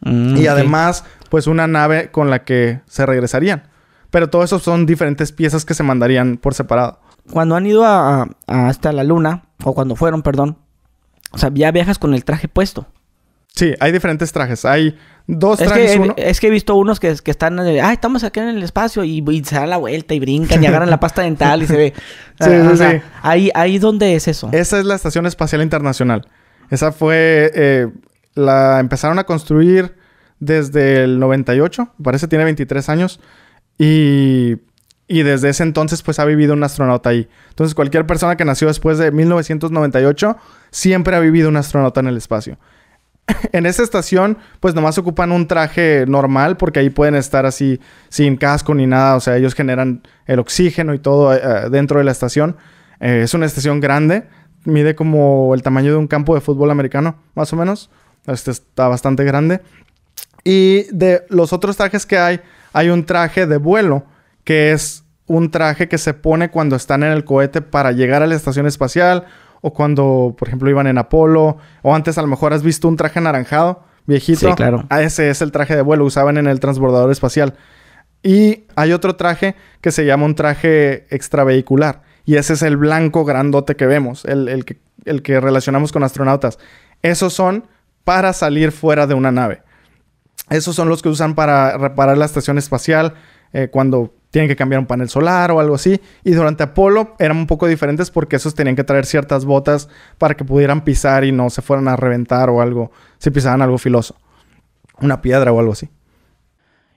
Mm, y además, pues una nave con la que se regresarían. Pero todo eso son diferentes piezas que se mandarían por separado. Cuando han ido hasta la luna, o cuando fueron, perdón, o sea, ya viajas con el traje puesto. Sí, hay diferentes trajes. Hay dos trajes. uno. Es que he visto unos que, están. Ah, estamos aquí en el espacio y, se dan la vuelta y brincan y agarran la pasta dental y se ve. sí, ah, sí, Ahí, ahí donde es eso. Esa es la Estación Espacial Internacional. Esa fue. Eh, la empezaron a construir desde el 98. Parece tiene 23 años. Y y desde ese entonces, pues ha vivido un astronauta ahí. Entonces, cualquier persona que nació después de 1998 siempre ha vivido un astronauta en el espacio. en esta estación, pues nomás ocupan un traje normal porque ahí pueden estar así sin casco ni nada. O sea, ellos generan el oxígeno y todo eh, eh, dentro de la estación. Eh, es una estación grande, mide como el tamaño de un campo de fútbol americano, más o menos. Este está bastante grande. Y de los otros trajes que hay, hay un traje de vuelo que es un traje que se pone cuando están en el cohete para llegar a la estación espacial o cuando, por ejemplo, iban en Apolo, o antes a lo mejor has visto un traje anaranjado, viejito. Sí, claro. Ah, ese es el traje de vuelo, usaban en el transbordador espacial. Y hay otro traje que se llama un traje extravehicular. Y ese es el blanco grandote que vemos, el, que, el que relacionamos con astronautas. Esos son para salir fuera de una nave. Esos son los que usan para reparar la estación espacial eh, cuando tienen que cambiar un panel solar o algo así. Y durante Apolo eran un poco diferentes porque esos tenían que traer ciertas botas para que pudieran pisar y no se fueran a reventar o algo, si pisaban algo filoso, una piedra o algo así.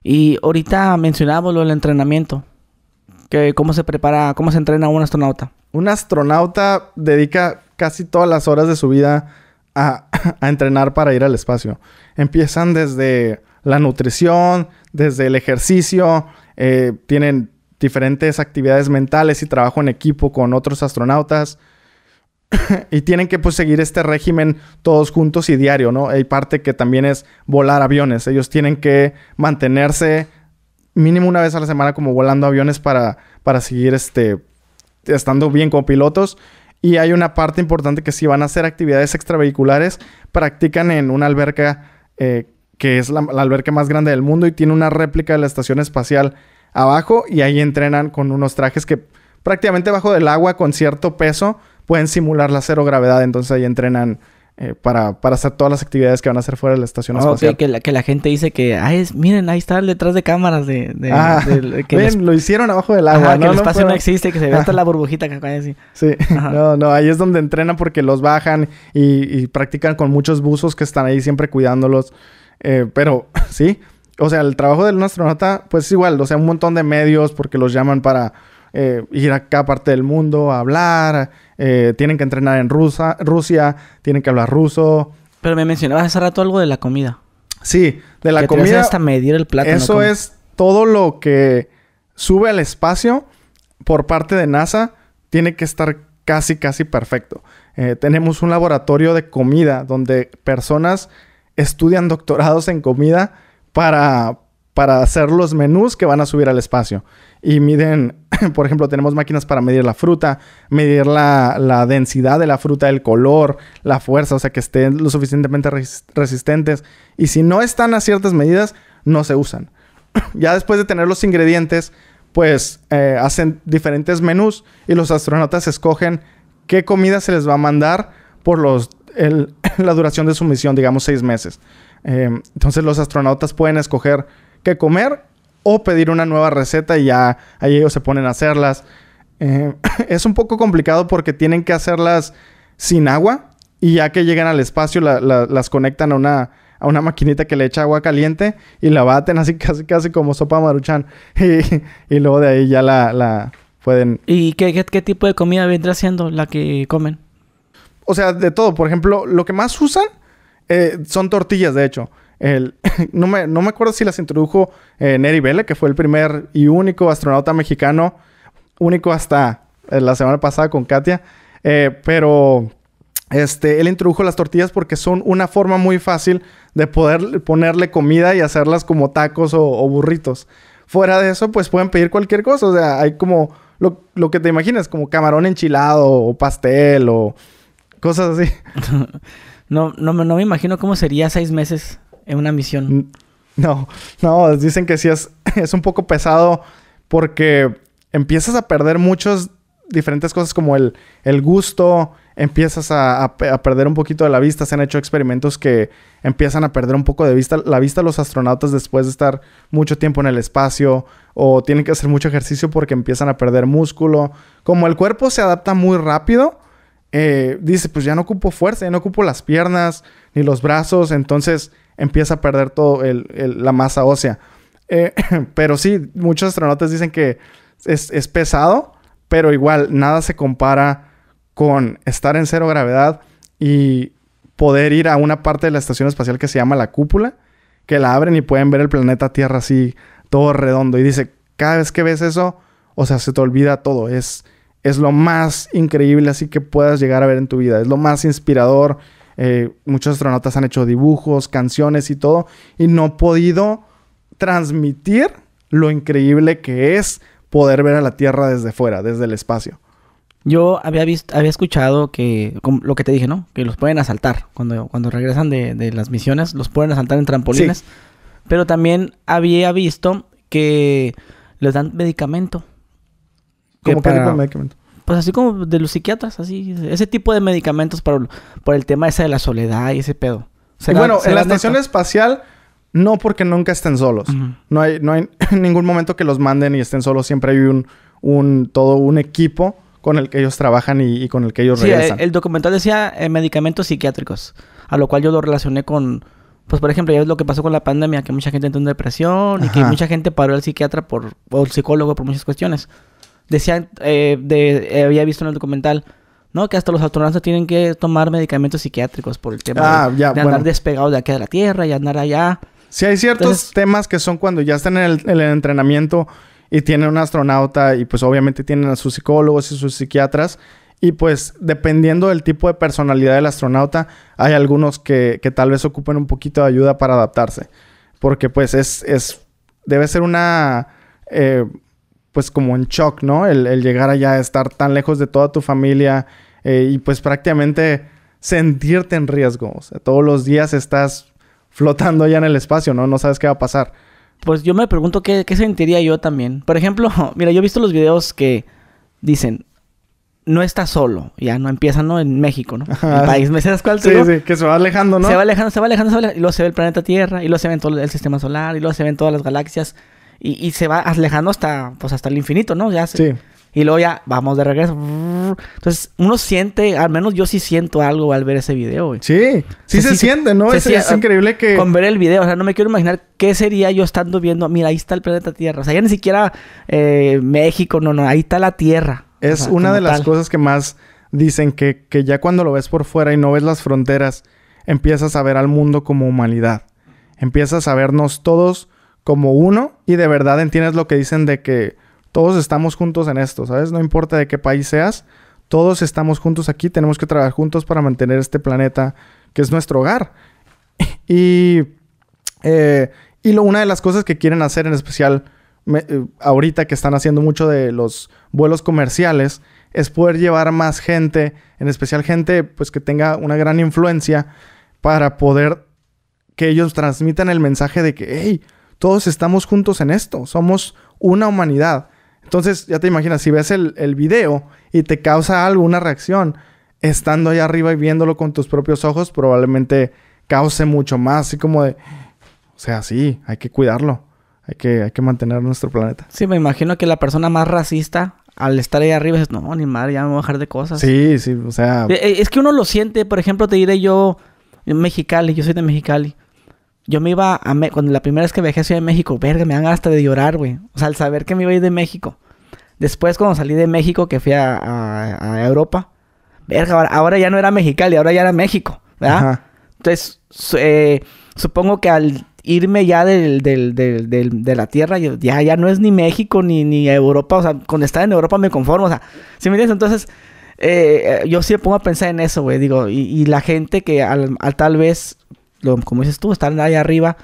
Y ahorita mencionábamos lo del entrenamiento, que cómo se prepara, cómo se entrena un astronauta. Un astronauta dedica casi todas las horas de su vida a entrenar para ir al espacio. Empiezan desde la nutrición, desde el ejercicio, eh, tienen diferentes actividades mentales y trabajo en equipo con otros astronautas. y tienen que pues, seguir este régimen todos juntos y diario, ¿no? Hay parte que también es volar aviones. Ellos tienen que mantenerse mínimo una vez a la semana como volando aviones para, para seguir este, estando bien como pilotos. Y hay una parte importante que si van a hacer actividades extravehiculares, practican en una alberca eh, que es la, alberca más grande del mundo y tiene una réplica de la estación espacial abajo y ahí entrenan con unos trajes que prácticamente bajo del agua con cierto peso pueden simular la cero gravedad, entonces ahí entrenan eh, para, hacer todas las actividades que van a hacer fuera de la estación espacial. que, la, que la gente dice que, ¡Ay! miren, ahí está detrás de cámaras de... ah, lo hicieron abajo del agua. ¿no? que el espacio no, existe, que se ve la burbujita que acá Sí, no, no, ahí es donde entrenan porque los bajan y, practican con muchos buzos que están ahí siempre cuidándolos. Eh, pero, sí, o sea, el trabajo de un astronauta, pues igual, o sea, un montón de medios porque los llaman para eh, ir a cada parte del mundo a hablar, eh, tienen que entrenar en Rusa, Rusia, tienen que hablar ruso. Pero me mencionabas hace rato algo de la comida. Sí, de la comida. hasta medir el plato. Eso es todo lo que sube al espacio por parte de NASA, tiene que estar casi, casi perfecto. Eh, tenemos un laboratorio de comida donde personas estudian doctorados en comida para, hacer los menús que van a subir al espacio. Y miden, por ejemplo, tenemos máquinas para medir la fruta, medir la, densidad de la fruta, el color, la fuerza, o sea, que estén lo suficientemente resistentes. Y si no están a ciertas medidas, no se usan. ya después de tener los ingredientes, pues eh, hacen diferentes menús y los astronautas escogen qué comida se les va a mandar por los, la duración de su misión, digamos seis meses. Eh, entonces los astronautas pueden escoger qué comer o pedir una nueva receta y ya ahí ellos se ponen a hacerlas. Eh, es un poco complicado porque tienen que hacerlas sin agua y ya que llegan al espacio las conectan a una, a una maquinita que le echa agua caliente y la baten así casi casi como sopa maruchan y, luego de ahí ya la, pueden... ¿Y qué, qué, qué tipo de comida vendrá siendo la que comen? O sea, de todo. Por ejemplo, lo que más usan eh, son tortillas, de hecho. no, me, acuerdo si las introdujo eh, Neri Bele que fue el primer y único astronauta mexicano, único hasta eh, la semana pasada con Katia, pero este, él introdujo las tortillas porque son una forma muy fácil de poder ponerle comida y hacerlas como tacos o, burritos. Fuera de eso, pues pueden pedir cualquier cosa, o sea, hay como lo, lo que te imaginas, como camarón enchilado o pastel o cosas así. No, no, me imagino cómo sería seis meses en una misión. No, no, dicen que sí es, es un poco pesado porque empiezas a perder muchas diferentes cosas como el, gusto, empiezas a, perder un poquito de la vista. Se han hecho experimentos que empiezan a perder un poco de vista, la vista de los astronautas después de estar mucho tiempo en el espacio o tienen que hacer mucho ejercicio porque empiezan a perder músculo. Como el cuerpo se adapta muy rápido, eh, dice, pues ya no ocupo fuerza, ya no ocupo las piernas ni los brazos, entonces empieza a perder todo la masa ósea. Eh, pero sí, muchos astronautas dicen que es, es, pesado, pero igual nada se compara con estar en cero gravedad y poder ir a una parte de la estación espacial que se llama la cúpula, que la abren y pueden ver el planeta Tierra así, todo redondo. Y dice, cada vez que ves eso, o sea, se te olvida todo, es, es lo más increíble así que puedas llegar a ver en tu vida. Es lo más inspirador. Eh, muchos astronautas han hecho dibujos, canciones y todo, y no he podido transmitir lo increíble que es poder ver a la Tierra desde fuera, desde el espacio. Yo había visto, había escuchado que, lo que te dije, ¿no? Que los pueden asaltar. Cuando, cuando regresan de, las misiones, los pueden asaltar en trampolines. Pero también había visto que les dan medicamento ¿Cómo para... tipo Pues así como de los psiquiatras, así. Ese tipo de medicamentos para, por el tema ese de la soledad y ese pedo. bueno, en la estación espacial... No porque nunca estén solos. No hay, no hay ningún momento que los manden y estén solos. Siempre hay un, un todo un equipo con el que ellos trabajan y, con el que ellos regresan. El, el documental decía eh, medicamentos psiquiátricos, a lo cual yo lo relacioné con, pues por ejemplo, ya es lo que pasó con la pandemia, que mucha gente entró en depresión y que mucha gente paró al psiquiatra por, o al psicólogo por muchas cuestiones. Decían, eh, de, eh, había visto en el documental, ¿no? Que hasta los astronautas tienen que tomar medicamentos psiquiátricos por el tema ah, de, andar despegados de aquí a la Tierra y andar allá. Sí, hay ciertos temas que son cuando ya están en el, entrenamiento y tienen un astronauta y pues obviamente tienen a sus psicólogos y sus psiquiatras. Y pues dependiendo del tipo de personalidad del astronauta, hay algunos que, tal vez ocupen un poquito de ayuda para adaptarse. Porque pues es, debe ser una, eh, pues como en shock, ¿no? El, llegar allá, estar tan lejos de toda tu familia eh, y pues prácticamente sentirte en riesgo. O sea, todos los días estás flotando allá en el espacio, ¿no? No sabes qué va a pasar. Pues yo me pregunto qué, sentiría yo también. Por ejemplo, mira, yo he visto los videos que dicen, no estás solo, ya no empiezan, no en México, ¿no? El país, ¿me sabes cuál? Sí, sí, que se va alejando, ¿no? Se va alejando, se va alejando, se va y luego se ve el planeta Tierra, y luego se ve todo el sistema solar, y luego se ven todas las galaxias. Y, se va alejando hasta, pues, hasta el infinito, ¿no? Ya sí. Y luego ya vamos de regreso. Entonces, uno siente, al menos yo sí siento algo al ver ese video, Sí, sí se, siente, ¿no? es, increíble que. Con ver el video, o sea, no me quiero imaginar qué sería yo estando viendo. Mira, ahí está el planeta Tierra. O sea, ya ni siquiera eh, México, no, no, ahí está la Tierra. Es una de las cosas que más dicen que, que ya cuando lo ves por fuera y no ves las fronteras, empiezas a ver al mundo como humanidad. Empiezas a vernos todos como uno y de verdad entiendes lo que dicen de que todos estamos juntos en esto, ¿sabes? No importa de qué país seas, todos estamos juntos aquí, tenemos que trabajar juntos para mantener este planeta que es nuestro hogar. y, eh, y lo, una de las cosas que quieren hacer en especial eh, ahorita que están haciendo mucho de los vuelos comerciales es poder llevar más gente, en especial gente pues que tenga una gran influencia para poder que ellos transmitan el mensaje de que, todos estamos juntos en esto, somos una humanidad. Entonces, ya te imaginas, si ves el, video y te causa alguna reacción, estando allá arriba y viéndolo con tus propios ojos, probablemente cause mucho más, así como de, o sea, sí, hay que cuidarlo, hay que, hay que mantener nuestro planeta. Sí, me imagino que la persona más racista al estar ahí arriba es, no, ni madre, ya me voy a dejar de cosas. Sí, sí, o sea... Eh, eh, es que uno lo siente, por ejemplo, te diré yo, en Mexicali, yo soy de Mexicali yo me iba a... cuando la primera vez que viajé a de México, verga, me dan hasta de llorar, güey. O sea, al saber que me iba a ir de México. Después, cuando salí de México, que fui a, Europa, verga, ahora, ya no era Mexicali, ahora ya era México, ¿verdad? Entonces, eh, supongo que al irme ya de la tierra, ya, ya no es ni México ni, ni Europa, o sea, con estar en Europa me conformo, o sea, si me dices Entonces, eh, eh, yo sí me pongo a pensar en eso, güey, digo, y, la gente que al, tal vez como dices tú, estar ahí arriba,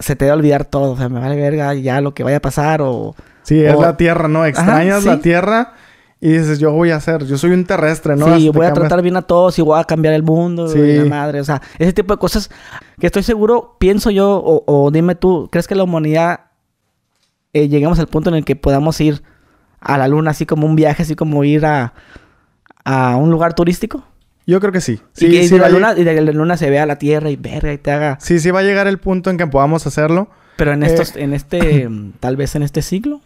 se te va a olvidar todo. O sea, me vale verga ya lo que vaya a pasar o... Sí, es la tierra, ¿no? Extrañas la tierra y dices, yo voy a hacer, yo soy un terrestre, ¿no? Sí, este, voy a tratar bien a todos y voy a cambiar el mundo la madre. O sea, ese tipo de cosas que estoy seguro, pienso yo, o, dime tú, ¿crees que la humanidad eh, lleguemos al punto en el que podamos ir a la luna así como un viaje, así como ir a un lugar turístico? Yo creo que sí. sí y, de la luna, la luna se vea la Tierra y verga y te haga... Sí, sí va a llegar el punto en que podamos hacerlo. Pero en eh, estos, en este, tal vez en este siglo.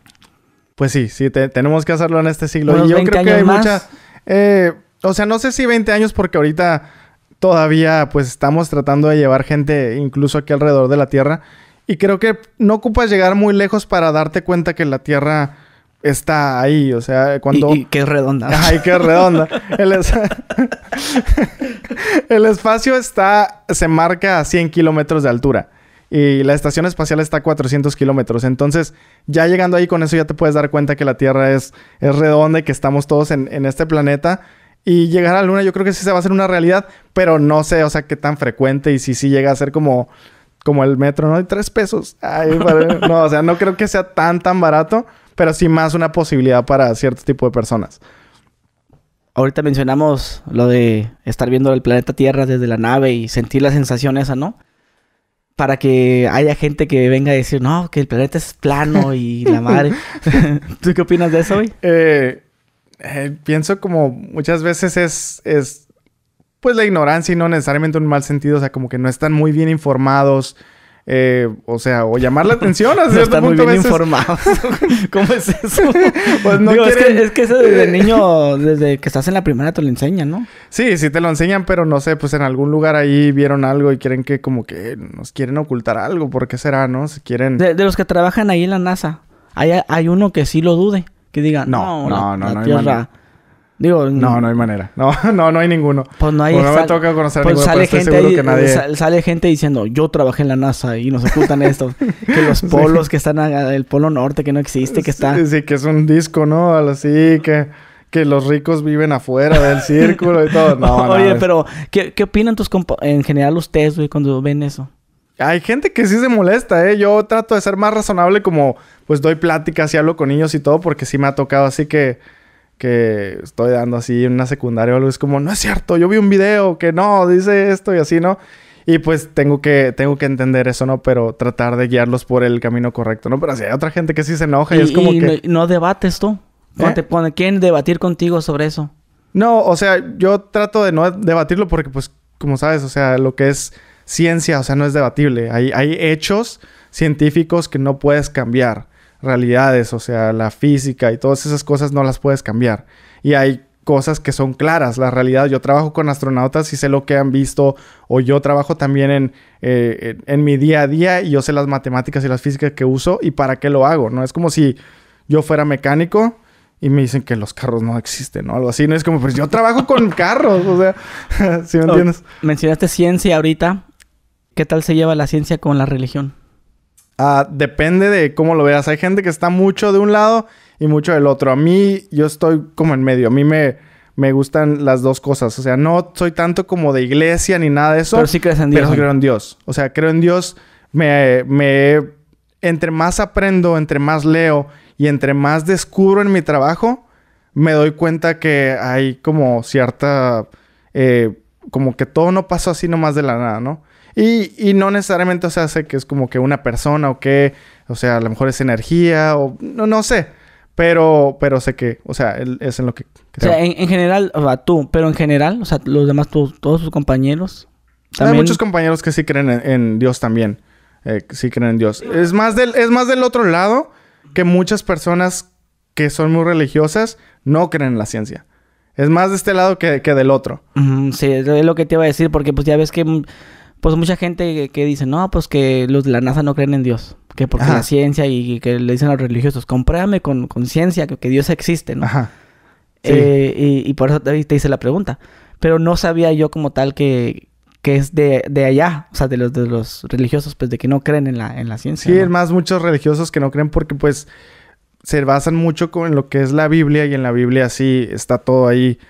Pues sí, sí, tenemos que hacerlo en este siglo. y yo creo que hay muchas. Eh, o sea, no sé si 20 años porque ahorita todavía pues estamos tratando de llevar gente incluso aquí alrededor de la Tierra. Y creo que no ocupas llegar muy lejos para darte cuenta que la Tierra está ahí, o sea, cuando... Y, es redonda. Ay, que redonda. El, espacio está, se marca a 100 kilómetros de altura y la estación espacial está a 400 kilómetros. Entonces, ya llegando ahí con eso ya te puedes dar cuenta que la Tierra es, es redonda y que estamos todos en, este planeta. Y llegar a la Luna yo creo que sí se va a hacer una realidad, pero no sé, o sea, qué tan frecuente y si sí llega a ser como, como el metro, ¿no? hay tres pesos. Ay, no, o sea, no creo que sea tan, tan barato pero sí más una posibilidad para cierto tipo de personas. Ahorita mencionamos lo de estar viendo el planeta Tierra desde la nave y sentir la sensación esa, ¿no? Para que haya gente que venga a decir, no, que el planeta es plano y la madre. ¿Tú qué opinas de eso, hoy? Eh, eh, pienso como muchas veces es, es, pues la ignorancia y no necesariamente un mal sentido, o sea, como que no están muy bien informados eh, o sea, o llamar la atención a muy bien informados. ¿Cómo es eso? pues no es, que, es, desde niño, desde que estás en la primera te lo enseñan, ¿no? Sí, sí te lo enseñan, pero no sé, pues en algún lugar ahí vieron algo y quieren que como que nos quieren ocultar algo. ¿Por qué será, no? Si quieren... De, los que trabajan ahí en la NASA, hay, uno que sí lo dude. Que diga, no, no, no, no, Digo, no, no hay manera. No, no, no hay ninguno. Pues no hay. no me toca conocer pues a sale gente que nadie... sale gente diciendo, yo trabajé en la NASA y nos ocultan esto, que los polos que están el polo norte que no existe, que está. Sí, que es un disco, ¿no? Así que que los ricos viven afuera del círculo y todo. No, Oye, pero ¿qué, ¿qué, opinan tus en general ustedes, güey, cuando ven eso? Hay gente que sí se molesta, ¿eh? Yo trato de ser más razonable como, pues, doy pláticas y hablo con niños y todo, porque sí me ha tocado así que que estoy dando así en una secundaria o algo, es como, no es cierto, yo vi un video que no, dice esto y así, ¿no? Y pues tengo que, tengo que entender eso, ¿no? Pero tratar de guiarlos por el camino correcto, ¿no? Pero si hay otra gente que sí se enoja y, es como que... No, debates tú. ¿Quién ¿Eh? te, pone debatir contigo sobre eso. No, o sea, yo trato de no debatirlo porque, pues, como sabes, o sea, lo que es ciencia, o sea, no es debatible. Hay, hay hechos científicos que no puedes cambiar realidades, o sea, la física y todas esas cosas no las puedes cambiar. Y hay cosas que son claras, la realidad. Yo trabajo con astronautas y sé lo que han visto, o yo trabajo también en, eh, mi día a día y yo sé las matemáticas y las físicas que uso y para qué lo hago, ¿no? Es como si yo fuera mecánico y me dicen que los carros no existen o algo así. No es como, pues yo trabajo con carros, o sea, si me entiendes? mencionaste ciencia ahorita. ¿Qué tal se lleva la ciencia con la religión? Ah, depende de cómo lo veas. Hay gente que está mucho de un lado y mucho del otro. A mí, yo estoy como en medio. A mí me, me gustan las dos cosas. O sea, no soy tanto como de iglesia ni nada de eso. Pero sí crees en Dios. Pero creo en Dios. O sea, creo en Dios. Me, me, entre más aprendo, entre más leo y entre más descubro en mi trabajo, me doy cuenta que hay como cierta... Eh, como que todo no pasó así nomás de la nada, ¿no? Y, y, no necesariamente, o sea, sé que es como que una persona o que, o sea, a lo mejor es energía o no, no sé. Pero, pero sé que, o sea, él, es en lo que O sea, en, general, o sea, tú, pero en general, o sea, los demás, todos sus compañeros. Hay muchos compañeros que sí creen en, Dios también. Eh, sí creen en Dios. Es más, del, es más del otro lado que muchas personas que son muy religiosas no creen en la ciencia. Es más de este lado que, que del otro. sí, es lo que te iba a decir, porque pues ya ves que mm, pues mucha gente que, dice, no, pues que los de la NASA no creen en Dios, que porque la ciencia y, que le dicen a los religiosos, compréame con conciencia que, Dios existe, ¿no? Ajá. Eh, y, por eso te, hice la pregunta. Pero no sabía yo como tal que, que es de, allá, o sea, de los, de los religiosos, pues de que no creen en la, en la ciencia. Sí, es más muchos religiosos que no creen porque pues se basan mucho en lo que es la Biblia y en la Biblia sí está todo ahí.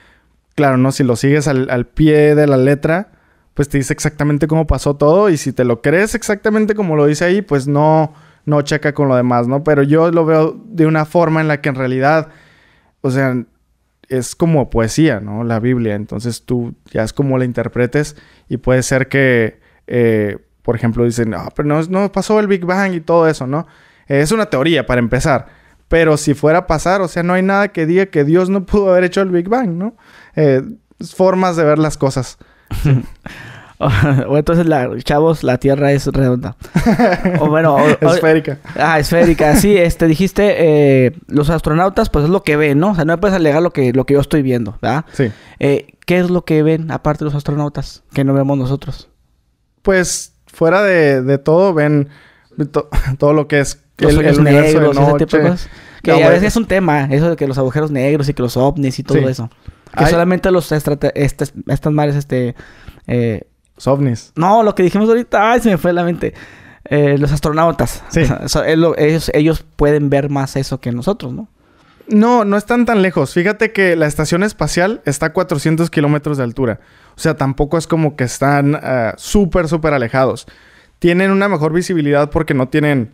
Claro, ¿no? Si lo sigues al pie de la letra, pues te dice exactamente cómo pasó todo y si te lo crees exactamente como lo dice ahí, pues no, no checa con lo demás, ¿no? Pero yo lo veo de una forma en la que en realidad, o sea, es como poesía, ¿no? La Biblia, entonces tú ya es como la interpretes y puede ser que, eh, por ejemplo, dicen, ah, no, pero no, pasó el Big Bang y todo eso, ¿no? Eh, es una teoría para empezar. Pero si fuera a pasar, o sea, no hay nada que diga que Dios no pudo haber hecho el Big Bang, ¿no? Eh, formas de ver las cosas. o, entonces, la, chavos, la Tierra es redonda. O bueno... esférica. Ah, esférica. Sí, este, dijiste, eh, los astronautas, pues es lo que ven, ¿no? O sea, no me puedes alegar lo que, lo que yo estoy viendo, ¿verdad? Sí. Eh, ¿Qué es lo que ven, aparte de los astronautas, que no vemos nosotros? Pues, fuera de, todo, ven todo lo que es los el, universo Que a veces es un tema, eso de que los agujeros negros y que los ovnis y todo eso. Que solamente los este, estas estas este... Eh, No, lo que dijimos ahorita. Ay, se me fue la mente. Eh, los astronautas. ellos, ellos pueden ver más eso que nosotros, ¿no? No, no están tan lejos. Fíjate que la estación espacial está a 400 kilómetros de altura. O sea, tampoco es como que están ah, súper, súper alejados. Tienen una mejor visibilidad porque no tienen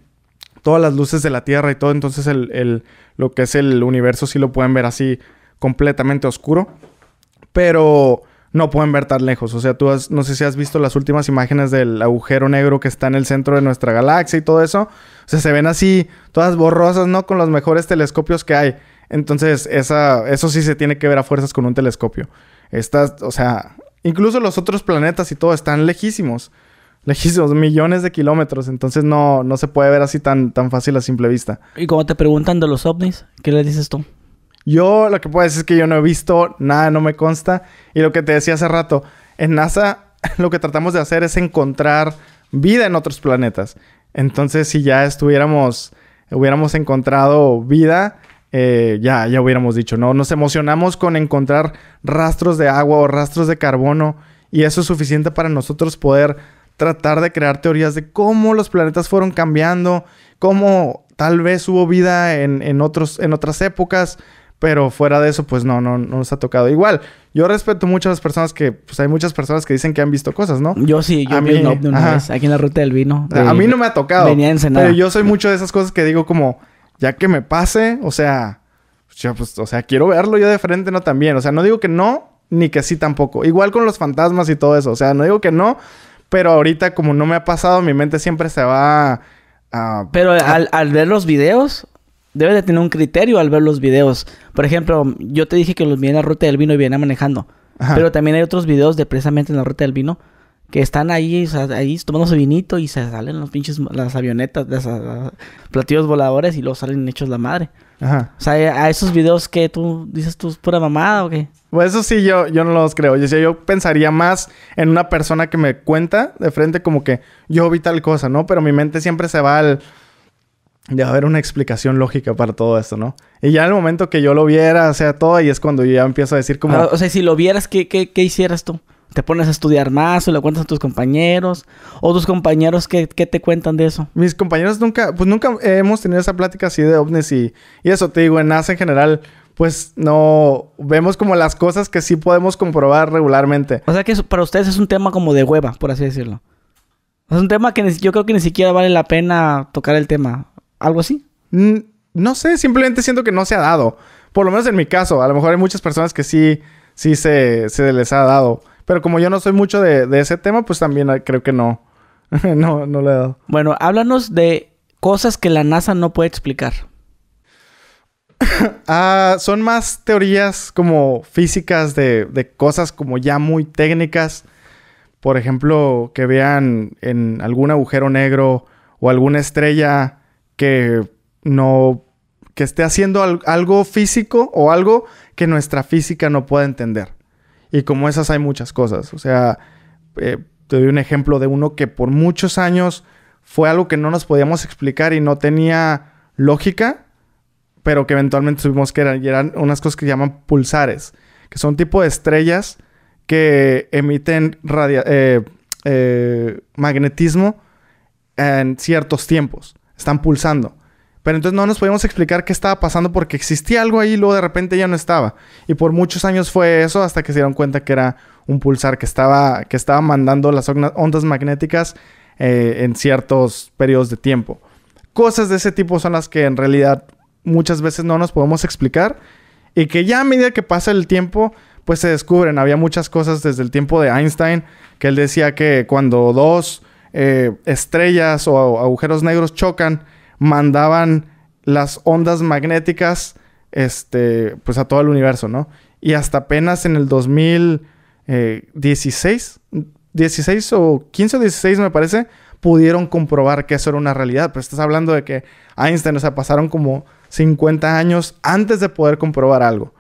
todas las luces de la Tierra y todo. Entonces, el, lo que es el universo sí lo pueden ver así completamente oscuro, pero no pueden ver tan lejos. O sea, tú no sé si has visto las últimas imágenes del agujero negro que está en el centro de nuestra galaxia y todo eso. O sea, se ven así, todas borrosas, ¿no? Con los mejores telescopios que hay. Entonces, eso sí se tiene que ver a fuerzas con un telescopio. Estás, o sea, incluso los otros planetas y todo están lejísimos. Lejísimos, millones de kilómetros. Entonces no, no se puede ver así tan, tan fácil a simple vista. Y como te preguntan de los ovnis, ¿qué le dices tú? Yo lo que puedo decir es que yo no he visto nada, no me consta. Y lo que te decía hace rato, en NASA lo que tratamos de hacer es encontrar vida en otros planetas. Entonces, si ya estuviéramos, hubiéramos encontrado vida, eh, ya, ya hubiéramos dicho, ¿no? Nos emocionamos con encontrar rastros de agua o rastros de carbono y eso es suficiente para nosotros poder tratar de crear teorías de cómo los planetas fueron cambiando, cómo tal vez hubo vida en, en, otros, en otras épocas, pero fuera de eso, pues no, no, nos ha tocado. Igual, yo respeto mucho a las personas que, pues hay muchas personas que dicen que han visto cosas, ¿no? Yo sí, yo vi mí, de una vez, aquí en la ruta del vino. a mí no me ha tocado. Venía Pero yo soy mucho de esas cosas que digo como, ya que me pase, o sea, pues, yo, pues, o sea, quiero verlo yo de frente, no también. O sea, no digo que no, ni que sí tampoco. Igual con los fantasmas y todo eso. O sea, no digo que no, pero ahorita como no me ha pasado, mi mente siempre se va a... pero al ver los videos, debes de tener un criterio al ver los videos. Por ejemplo, yo te dije que los vi en la ruta del vino y viene manejando. Pero también hay otros videos de precisamente en la ruta del vino que están ahí, ahí tomando su vinito y se salen los pinches, las avionetas, platillos voladores y luego salen hechos la madre. Ajá. O sea, a esos videos que tú dices tú es pura mamada o qué? Pues eso sí, yo, yo no los creo. Yo, yo pensaría más en una persona que me cuenta de frente como que yo vi tal cosa, ¿no? Pero mi mente siempre se va al... De haber una explicación lógica para todo esto, ¿no? Y ya en el momento que yo lo viera, o sea, todo, y es cuando yo ya empiezo a decir como... Ah, o sea, si lo vieras, ¿qué, qué, hicieras tú? ¿Te pones a estudiar más o le cuentas a tus compañeros? ¿O tus compañeros qué, qué, te cuentan de eso? Mis compañeros nunca, pues nunca hemos tenido esa plática así de ovnis y, y eso, te digo, en NASA en general, pues no vemos como las cosas que sí podemos comprobar regularmente. O sea que para ustedes es un tema como de hueva, por así decirlo. Es un tema que yo creo que ni siquiera vale la pena tocar el tema algo así. No sé, simplemente siento que no se ha dado. Por lo menos en mi caso. A lo mejor hay muchas personas que sí, sí se, les ha dado. Pero como yo no soy mucho de, ese tema, pues también creo que no. no, no le he dado. Bueno, háblanos de cosas que la NASA no puede explicar. Ah, son más teorías como físicas de cosas como ya muy técnicas. Por ejemplo, que vean en algún agujero negro o alguna estrella que no que esté haciendo algo físico o algo que nuestra física no pueda entender. Y como esas hay muchas cosas. O sea, eh, te doy un ejemplo de uno que por muchos años fue algo que no nos podíamos explicar y no tenía lógica, pero que eventualmente supimos que eran, y eran unas cosas que se llaman pulsares, que son tipo de estrellas que emiten eh, eh, magnetismo en ciertos tiempos están pulsando. Pero entonces no nos podíamos explicar qué estaba pasando porque existía algo ahí y luego de repente ya no estaba. Y por muchos años fue eso hasta que se dieron cuenta que era un pulsar que estaba, que estaba mandando las ondas magnéticas eh, en ciertos periodos de tiempo. Cosas de ese tipo son las que en realidad muchas veces no nos podemos explicar y que ya a medida que pasa el tiempo pues se descubren. Había muchas cosas desde el tiempo de Einstein que él decía que cuando dos eh, estrellas o agujeros negros chocan, mandaban las ondas magnéticas este, pues a todo el universo, ¿no? Y hasta apenas en el 2016, 16 eh, o 15 o 16 me parece, pudieron comprobar que eso era una realidad. Pero pues, estás hablando de que Einstein, o sea, pasaron como 50 años antes de poder comprobar algo.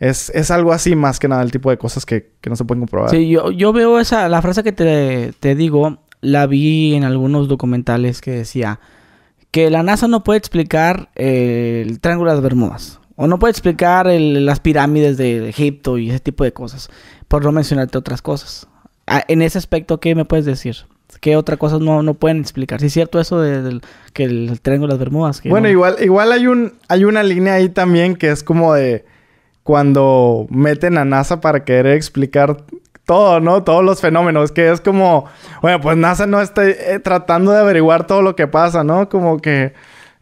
Es, algo así más que nada el tipo de cosas que, no se pueden comprobar. Sí, yo, yo veo esa, la frase que te, te digo, la vi en algunos documentales que decía que la NASA no puede explicar el Triángulo de las Bermudas. O no puede explicar las pirámides de Egipto y ese tipo de cosas. Por no mencionarte otras cosas. Ah, en ese aspecto, ¿qué me puedes decir? ¿Qué otras cosas no, no pueden explicar? Si es cierto eso de, que el Triángulo de las Bermudas. bueno, igual, igual hay, un, hay una línea ahí también que es como de cuando meten a NASA para querer explicar todo, ¿no? Todos los fenómenos, que es como, bueno, pues NASA no está eh, tratando de averiguar todo lo que pasa, ¿no? Como que...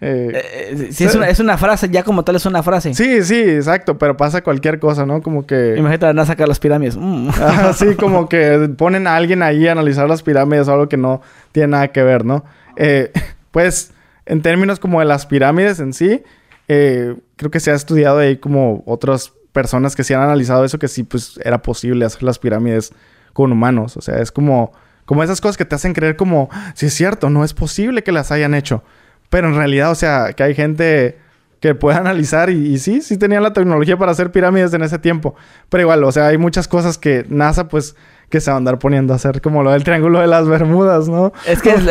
Eh, eh, sí, es una, frase, ya como tal es una frase. Sí, sí, exacto, pero pasa cualquier cosa, ¿no? Como que... Imagínate a NASA sacar las pirámides. Mm. Así como que ponen a alguien ahí a analizar las pirámides o algo que no tiene nada que ver, ¿no? pues, en términos como de las pirámides en sí, creo que se ha estudiado ahí como otros personas que sí han analizado eso que sí, pues era posible hacer las pirámides con humanos. O sea, es como, como esas cosas que te hacen creer como, si es cierto, no es posible que las hayan hecho. Pero en realidad, o sea, que hay gente que puede analizar y, sí, sí tenían la tecnología para hacer pirámides en ese tiempo. Pero igual, o sea, hay muchas cosas que NASA, pues, que se van a andar poniendo a hacer, como lo del Triángulo de las Bermudas, ¿no? Es que es,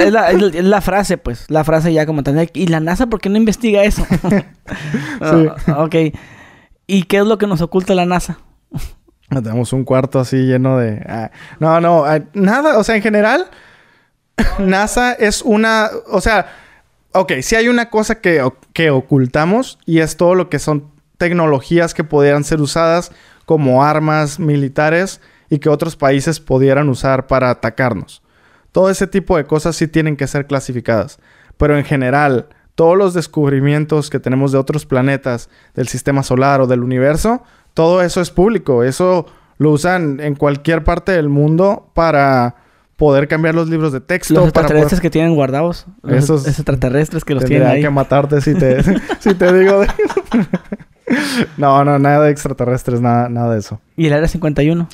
la, frase, pues, la frase ya como tal. ¿Y la NASA por qué no investiga eso? sí. Ah, ok. ¿Y qué es lo que nos oculta la NASA? Tenemos un cuarto así lleno de... Ah, no, no, ah, nada, o sea, en general, NASA es una, o sea, ok, Si hay una cosa que, que ocultamos y es todo lo que son tecnologías que pudieran ser usadas como armas militares y que otros países pudieran usar para atacarnos. Todo ese tipo de cosas sí tienen que ser clasificadas. Pero en general, todos los descubrimientos que tenemos de otros planetas, del sistema solar o del universo, todo eso es público. Eso lo usan en cualquier parte del mundo para poder cambiar los libros de texto. Los extraterrestres que tienen guardados. Esos extraterrestres que los tienen ahí. que matarte si te, digo no, no, nada de extraterrestres, nada, nada de eso. ¿Y el Área 51?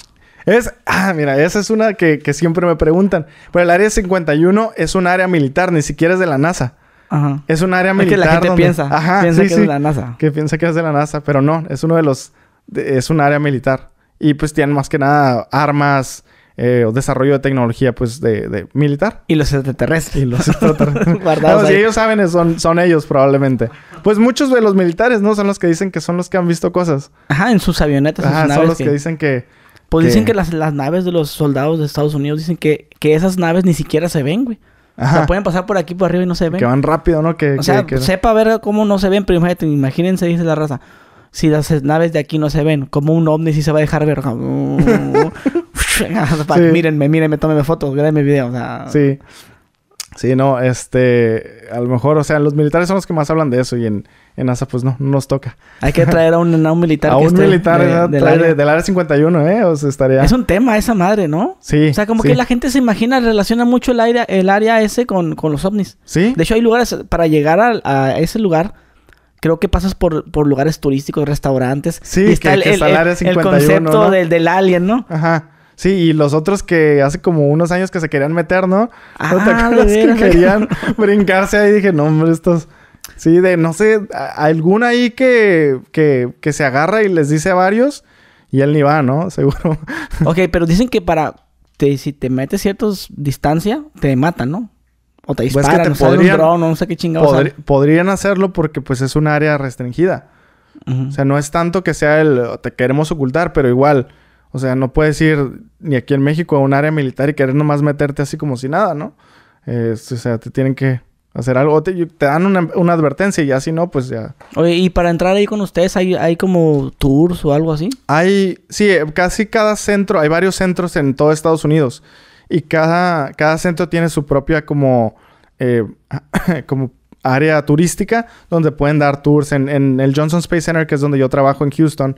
Es... Ah, mira, esa es una que, siempre me preguntan. Pero el Área 51 es un área militar, ni siquiera es de la NASA. Ajá. Es un área militar. Es que la gente piensa, piensa que es de la NASA. Que piensa que es de la NASA, pero no, es uno de los. es un área militar. Y pues tienen más que nada armas, eh, o desarrollo de tecnología, pues, de, militar. Y los extraterrestres. Y los extraterrestres. si ellos saben, son, son ellos probablemente. Pues muchos de los militares, ¿no? Son los que dicen que son los que han visto cosas. Ajá, en sus avionetas. Ajá, sus son los que, dicen que... Pues dicen que las, las, naves de los soldados de Estados Unidos dicen que, que esas naves ni siquiera se ven, güey pueden pasar por aquí, por arriba y no se ven. Que van rápido, ¿no? Que, o sea, sepa ver cómo no se ven, pero imagínense, dice la raza. Si las naves de aquí no se ven, como un ovni sí se va a dejar ver. Mírenme, mírenme, tómenme fotos, grabenme videos. Sí. Sí, no, este. A lo mejor, o sea, los militares son los que más hablan de eso y en en NASA pues no, no nos toca. Hay que traer a un, militar. a un militar del, área. 51, ¿eh? O sea, estaría... Es un tema esa madre, ¿no? Sí. O sea, como que la gente se imagina, relaciona mucho el, área, el área ese con, los ovnis. Sí. De hecho, hay lugares, para llegar a, ese lugar, creo que pasas por, lugares turísticos, restaurantes. Sí, y está el, el, área 51, el concepto del, alien, ¿no? Ajá. Sí, y los otros que hace como unos años que se querían meter, ¿no? Ah, ¿No te que querían brincarse ahí? Dije, no, hombre, estos Sí, de no sé, alguna ahí que, que, que, se agarra y les dice a varios y él ni va, ¿no? Seguro. ok, pero dicen que para. si te metes ciertos distancia, te matan, ¿no? O te pues disparan, te podrían, no sé qué chingados. podrían hacerlo porque pues es un área restringida. O sea, no es tanto que sea el te queremos ocultar, pero igual, o sea, no puedes ir ni aquí en México a un área militar y querer nomás meterte así como si nada, ¿no? o sea, te tienen que hacer algo. Te, dan una, advertencia y así no, pues ya. Oye, y para entrar ahí con ustedes, ¿hay, como tours o algo así? Hay, sí, eh, casi cada centro, hay varios centros en todo Estados Unidos. Y cada, cada centro tiene su propia como, eh, como área turística donde pueden dar tours. En, el Johnson Space Center, que es donde yo trabajo en Houston,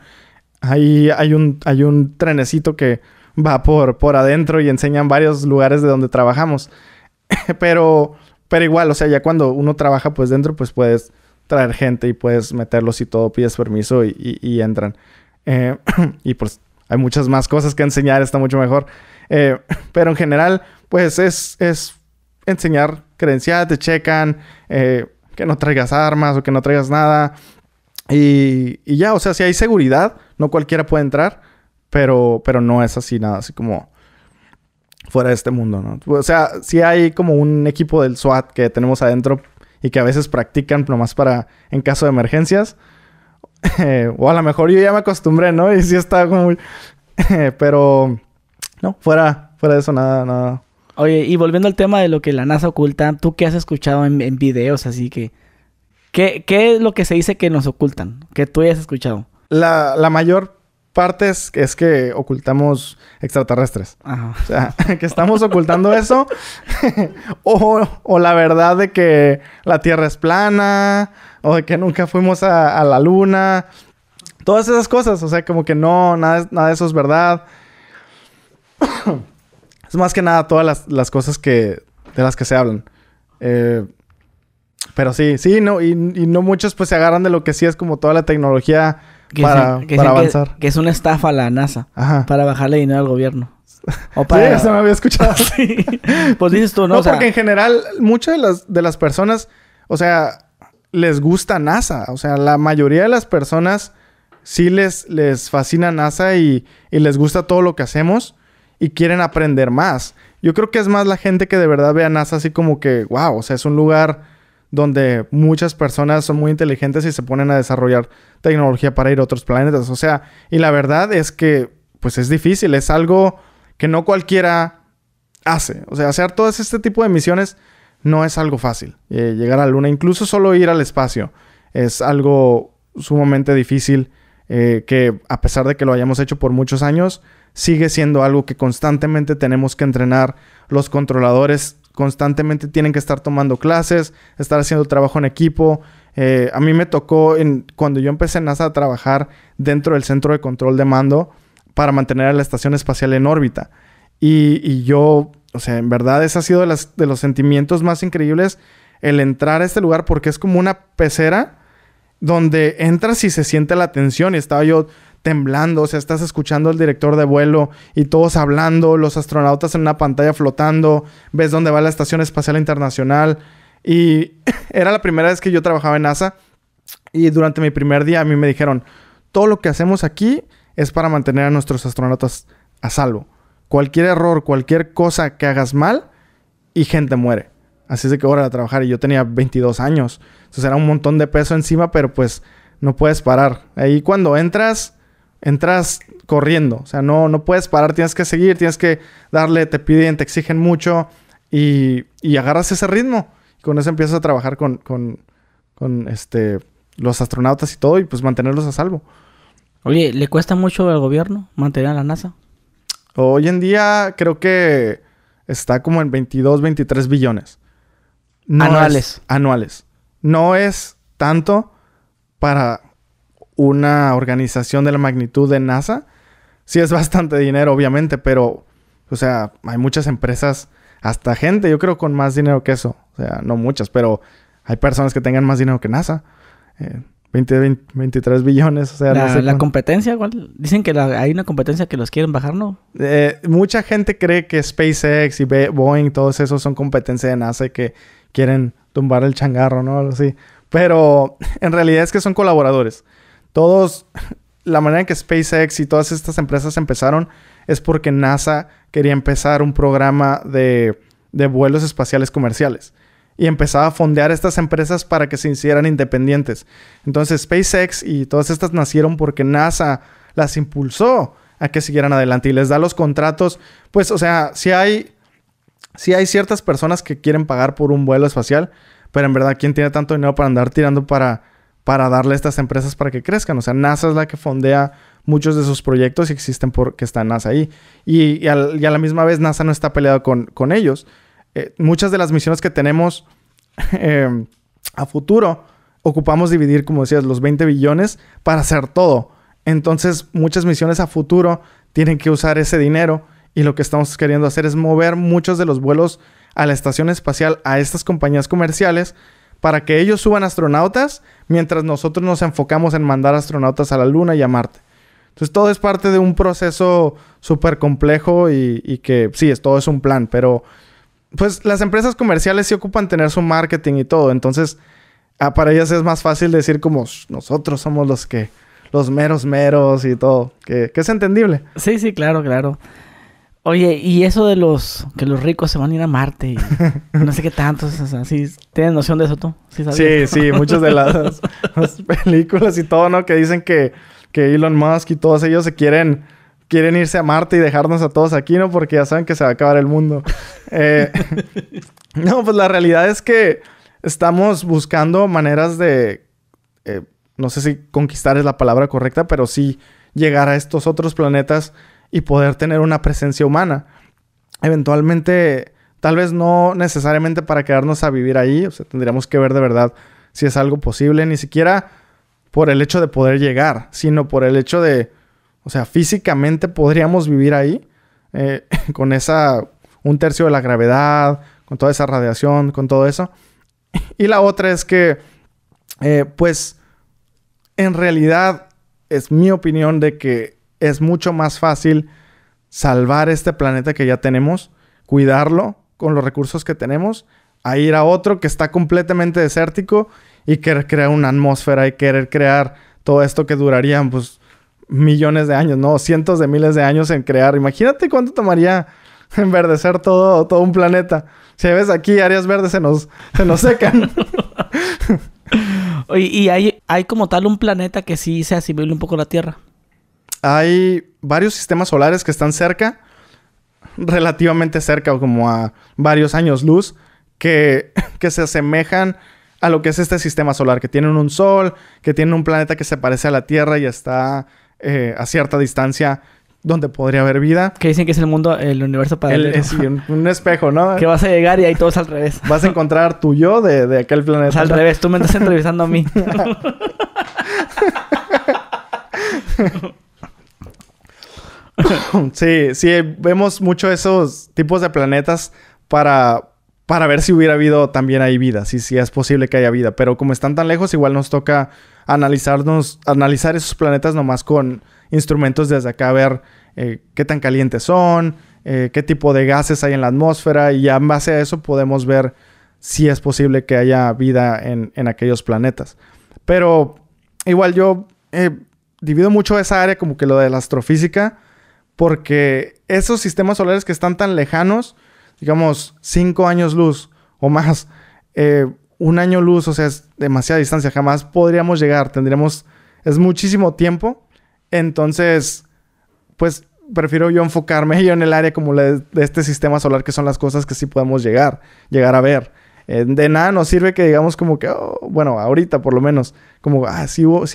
ahí hay un, hay un trenecito que va por, por adentro y enseñan varios lugares de donde trabajamos. Pero pero igual, o sea, ya cuando uno trabaja pues dentro, pues puedes traer gente y puedes meterlos y todo, pides permiso y, entran. Eh, y pues hay muchas más cosas que enseñar, está mucho mejor. Eh, pero en general, pues es, enseñar credencial, te checan, eh, que no traigas armas o que no traigas nada. Y, y, ya, o sea, si hay seguridad, no cualquiera puede entrar, pero, pero no es así nada, así como fuera de este mundo, ¿no? O sea, si hay como un equipo del SWAT que tenemos adentro y que a veces practican nomás para en caso de emergencias. o a lo mejor yo ya me acostumbré, ¿no? Y sí está como muy... pero no, fuera, fuera de eso nada, nada. Oye, y volviendo al tema de lo que la NASA oculta, ¿tú qué has escuchado en, videos así que... ¿Qué, es lo que se dice que nos ocultan? Que tú hayas escuchado. La, la mayor partes es que ocultamos extraterrestres. O sea, que estamos ocultando eso. o, la verdad de que la Tierra es plana, o de que nunca fuimos a, la Luna. Todas esas cosas. O sea, como que no, nada, de eso es verdad. es más que nada todas las, cosas que, de las que se hablan. Eh, pero sí, sí, no, y, y no muchos pues se agarran de lo que sí es como toda la tecnología que para, avanzar. Que, es una estafa la NASA. Para bajarle dinero al gobierno. O para... Sí, eso me había escuchado. Pues dices tú, ¿no? No, porque en general muchas de las, de las personas, o sea, les gusta NASA. O sea, la mayoría de las personas sí les, les fascina NASA y les gusta todo lo que hacemos y quieren aprender más. Yo creo que es más la gente que de verdad ve a NASA así como que, wow, o sea, es un lugar donde muchas personas son muy inteligentes y se ponen a desarrollar tecnología para ir a otros planetas. O sea, y la verdad es que pues es difícil, es algo que no cualquiera hace. O sea, hacer todo este tipo de misiones no es algo fácil. Eh, llegar a la Luna, incluso solo ir al espacio, es algo sumamente difícil eh, que a pesar de que lo hayamos hecho por muchos años, sigue siendo algo que constantemente tenemos que entrenar. Los controladores constantemente tienen que estar tomando clases, estar haciendo trabajo en equipo. Eh, a mí me tocó, cuando yo empecé en NASA, a trabajar dentro del centro de control de mando para mantener a la estación espacial en órbita. Y, yo, o sea, en verdad, ese ha sido de los sentimientos más increíbles el entrar a este lugar porque es como una pecera donde entras y se siente la tensión. Y estaba yo temblando, o sea, estás escuchando al director de vuelo y todos hablando, los astronautas en una pantalla flotando, ves dónde va la Estación Espacial Internacional. Y era la primera vez que yo trabajaba en NASA y durante mi primer día a mí me dijeron, todo lo que hacemos aquí es para mantener a nuestros astronautas a salvo. Cualquier error, cualquier cosa que hagas mal y gente muere. Así es de que hora de trabajar y yo tenía 22 años. Entonces era un montón de peso encima, pero pues no puedes parar. Ahí cuando entras, entras corriendo. O sea, no, no puedes parar, tienes que seguir, tienes que darle, te piden, te exigen mucho y, agarras ese ritmo. Y con eso empiezas a trabajar con, este, los astronautas y todo y pues mantenerlos a salvo. Oye, ¿le cuesta mucho al gobierno mantener a la NASA? Hoy en día creo que está como en 22, 23 billones. anuales. anuales. No es tanto para una organización de la magnitud de NASA, sí es bastante dinero, obviamente, pero, o sea, hay muchas empresas, hasta gente, yo creo, con más dinero que eso. O sea, no muchas, pero hay personas que tengan más dinero que NASA. 20, eh, 23 billones, o sea, la, competencia igual. Dicen que hay una competencia que los quieren bajar, ¿no? Eh, mucha gente cree que SpaceX y Boeing, todos esos son competencia de NASA y que quieren tumbar el changarro, ¿no? Pero en realidad es que son colaboradores. Todos, la manera en que SpaceX y todas estas empresas empezaron es porque NASA quería empezar un programa de, de vuelos espaciales comerciales y empezaba a fondear estas empresas para que se hicieran independientes. Entonces SpaceX y todas estas nacieron porque NASA las impulsó a que siguieran adelante y les da los contratos. Pues, o sea, si hay, si hay ciertas personas que quieren pagar por un vuelo espacial, pero en verdad, ¿quién tiene tanto dinero para andar tirando para para darle a estas empresas para que crezcan. O sea, NASA es la que fondea muchos de sus proyectos y existen porque está NASA ahí. Y, a la misma vez NASA no está peleado con, ellos. Eh, muchas de las misiones que tenemos em, a futuro ocupamos dividir, como decías, los 20 billones para hacer todo. Entonces, muchas misiones a futuro tienen que usar ese dinero y lo que estamos queriendo hacer es mover muchos de los vuelos a la estación espacial a estas compañías comerciales para que ellos suban astronautas mientras nosotros nos enfocamos en mandar astronautas a la Luna y a Marte. Entonces todo es parte de un proceso súper complejo y, que sí, es, todo es un plan, pero pues las empresas comerciales sí ocupan tener su marketing y todo, entonces ah, para ellas es más fácil decir como nosotros somos los que, los meros meros y todo, que es entendible. Sí, sí, claro, claro. Oye, y eso de los que los ricos se van a ir a Marte, y no sé qué tantos, o ¿tienes noción de eso tú? Sí, sí, sí muchas de las, películas y todo, ¿no? Que dicen que, que Elon Musk y todos ellos se quieren, quieren irse a Marte y dejarnos a todos aquí, ¿no? Porque ya saben que se va a acabar el mundo. Eh, no, pues la realidad es que estamos buscando maneras de, eh, no sé si conquistar es la palabra correcta, pero sí llegar a estos otros planetas y poder tener una presencia humana. Eventualmente, tal vez no necesariamente para quedarnos a vivir ahí, o sea, tendríamos que ver de verdad si es algo posible, ni siquiera por el hecho de poder llegar, sino por el hecho de, o sea, físicamente podríamos vivir ahí eh, con esa, un tercio de la gravedad, con toda esa radiación, con todo eso. Y la otra es que, eh, pues, en realidad es mi opinión de que es mucho más fácil salvar este planeta que ya tenemos, cuidarlo con los recursos que tenemos, a ir a otro que está completamente desértico y querer crear una atmósfera y querer crear todo esto que duraría... pues millones de años, no, cientos de miles de años en crear. Imagínate cuánto tomaría enverdecer todo, todo un planeta. Si ves aquí áreas verdes se nos, se nos secan. y, y hay, como tal un planeta que sí sea asimile un poco la Tierra hay varios sistemas solares que están cerca, relativamente cerca, o como a varios años luz, que, que se asemejan a lo que es este sistema solar, que tienen un sol, que tienen un planeta que se parece a la Tierra y está eh, a cierta distancia donde podría haber vida. Que dicen que es el mundo, el universo para El, es, un, espejo, ¿no? que vas a llegar y ahí todo es al revés. Vas a encontrar tu yo de, aquel planeta. al revés, tú me estás entrevistando a mí. sí, sí, vemos mucho esos tipos de planetas para, ver si hubiera habido también ahí vida, si, si es posible que haya vida. Pero como están tan lejos, igual nos toca analizarnos, analizar esos planetas nomás con instrumentos desde acá, a ver eh, qué tan calientes son, eh, qué tipo de gases hay en la atmósfera y ya en base a eso podemos ver si es posible que haya vida en, aquellos planetas. Pero igual yo eh, divido mucho esa área como que lo de la astrofísica porque esos sistemas solares que están tan lejanos, digamos, cinco años luz o más, eh, un año luz, o sea, es demasiada distancia, jamás podríamos llegar, tendríamos, es muchísimo tiempo, entonces, pues prefiero yo enfocarme yo en el área como la de, este sistema solar, que son las cosas que sí podemos llegar, llegar a ver. Eh, de nada nos sirve que digamos como que, oh, bueno, ahorita por lo menos, como, ah,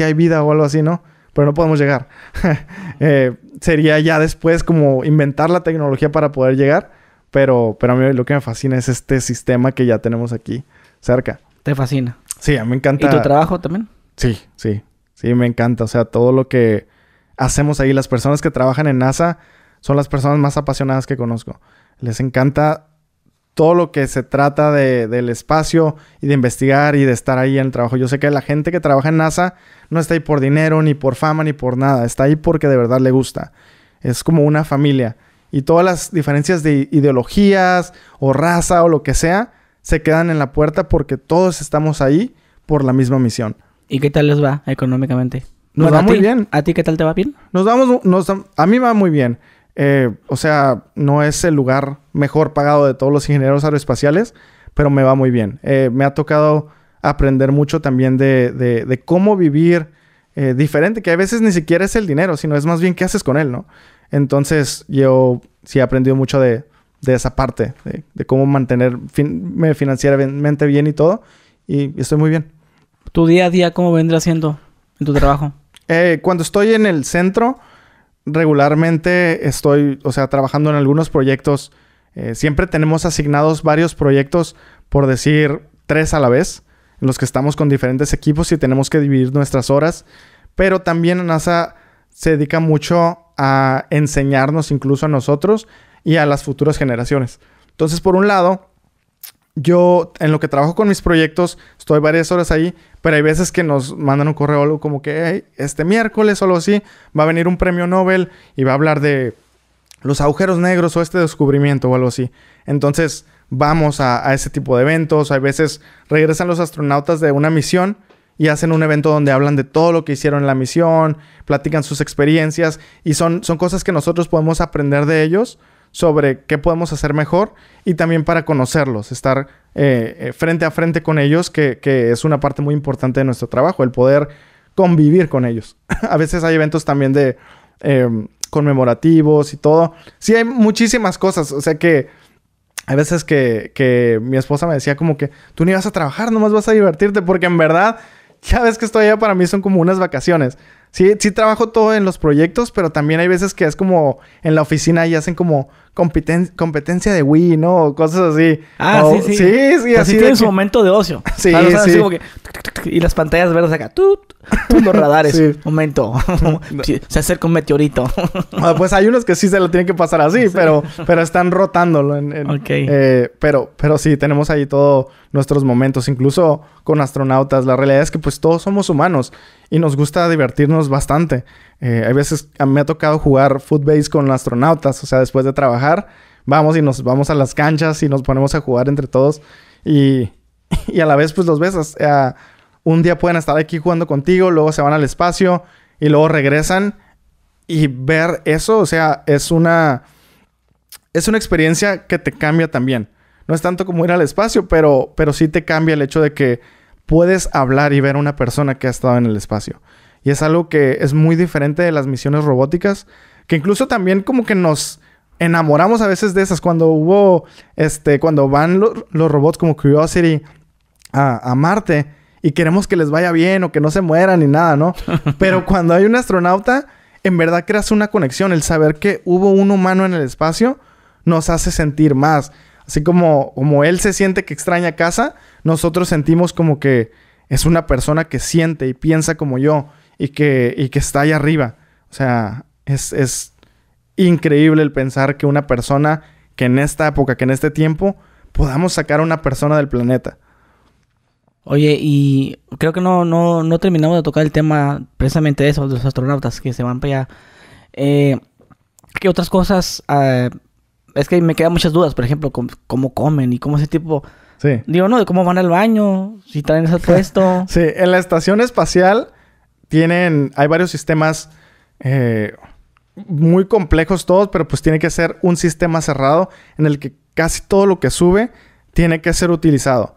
hay vida o algo así, ¿no? Pero no podemos llegar. Eh, sería ya después como inventar la tecnología para poder llegar, pero, pero a mí lo que me fascina es este sistema que ya tenemos aquí cerca. ¿Te fascina? Sí, a mí me encanta. ¿Y tu trabajo también? Sí, sí, sí, me encanta. O sea, todo lo que hacemos ahí, las personas que trabajan en NASA son las personas más apasionadas que conozco. Les encanta todo lo que se trata del espacio y de investigar y de estar ahí en el trabajo. Yo sé que la gente que trabaja en NASA no está ahí por dinero, ni por fama, ni por nada. Está ahí porque de verdad le gusta. Es como una familia. Y todas las diferencias de ideologías o raza o lo que sea se quedan en la puerta porque todos estamos ahí por la misma misión. ¿Y qué tal les va económicamente? Nos va muy bien. ¿A ti qué tal te va bien? Nos vamos, nos, a mí va muy bien. Eh, o sea, no es el lugar mejor pagado de todos los ingenieros aeroespaciales, pero me va muy bien. Eh, me ha tocado aprender mucho también de, cómo vivir eh, diferente, que a veces ni siquiera es el dinero, sino es más bien qué haces con él, ¿no? Entonces yo sí he aprendido mucho de, esa parte, de, cómo mantenerme financieramente bien y todo, y estoy muy bien. ¿Tu día a día cómo vendrá siendo en tu trabajo? cuando estoy en el centro, regularmente estoy, o sea, trabajando en algunos proyectos. Eh, siempre tenemos asignados varios proyectos, por decir, tres a la vez, en los que estamos con diferentes equipos y tenemos que dividir nuestras horas. Pero también NASA se dedica mucho a enseñarnos incluso a nosotros y a las futuras generaciones. Entonces, por un lado, yo en lo que trabajo con mis proyectos, estoy varias horas ahí, pero hay veces que nos mandan un correo algo como que este miércoles o algo así va a venir un premio Nobel y va a hablar de los agujeros negros o este descubrimiento o algo así. Entonces vamos a, ese tipo de eventos. Hay veces regresan los astronautas de una misión y hacen un evento donde hablan de todo lo que hicieron en la misión, platican sus experiencias y son, son cosas que nosotros podemos aprender de ellos sobre qué podemos hacer mejor y también para conocerlos, estar eh, eh, frente a frente con ellos, que, es una parte muy importante de nuestro trabajo, el poder convivir con ellos. a veces hay eventos también de em, conmemorativos y todo. Sí, hay muchísimas cosas, o sea que... A veces que, mi esposa me decía como que tú ni vas a trabajar, nomás vas a divertirte, porque en verdad ya ves que estoy allá para mí son como unas vacaciones. Sí, sí trabajo todo en los proyectos, pero también hay veces que es como en la oficina y hacen como competencia de Wii, ¿no? cosas así. Ah, sí, sí. Sí, sí, pues así. tienes momento de ocio. Sí, como que... Y las pantallas verdes acá. los radares. Momento. se acerca un meteorito. Ah, pues hay unos que sí se lo tienen que pasar así, pero, pero están rotándolo. En, eh, pero, pero sí, tenemos ahí todos nuestros momentos, incluso con astronautas. La realidad es que pues todos somos humanos y nos gusta divertirnos bastante. Eh, hay veces a me ha tocado jugar footbase con astronautas, o sea, después de trabajar, vamos y nos vamos a las canchas y nos ponemos a jugar entre todos y, a la vez pues los ves, o un día pueden estar aquí jugando contigo, luego se van al espacio y luego regresan y ver eso, o sea, es una es una experiencia que te cambia también. No es tanto como ir al espacio, pero pero sí te cambia el hecho de que puedes hablar y ver a una persona que ha estado en el espacio. Y es algo que es muy diferente de las misiones robóticas, que incluso también como que nos enamoramos a veces de esas. Cuando hubo, este, cuando van los robots como Curiosity a, a Marte y queremos que les vaya bien o que no se mueran ni nada, ¿no? Pero cuando hay un astronauta, en verdad creas una conexión. El saber que hubo un humano en el espacio nos hace sentir más. Así como, como él se siente que extraña casa, nosotros sentimos como que es una persona que siente y piensa como yo y que, y que está allá arriba. O sea, es, es increíble el pensar que una persona, que en esta época, que en este tiempo, podamos sacar a una persona del planeta. Oye, y creo que no, no, no terminamos de tocar el tema precisamente de eso, de los astronautas que se van para allá. Eh, ¿Qué otras cosas? Ah, es que me quedan muchas dudas, por ejemplo, cómo comen y cómo ese tipo... Sí. Digo, no, de cómo van al baño, si traen ese puesto. sí, en la estación espacial tienen, hay varios sistemas eh, muy complejos todos, pero pues tiene que ser un sistema cerrado en el que casi todo lo que sube tiene que ser utilizado.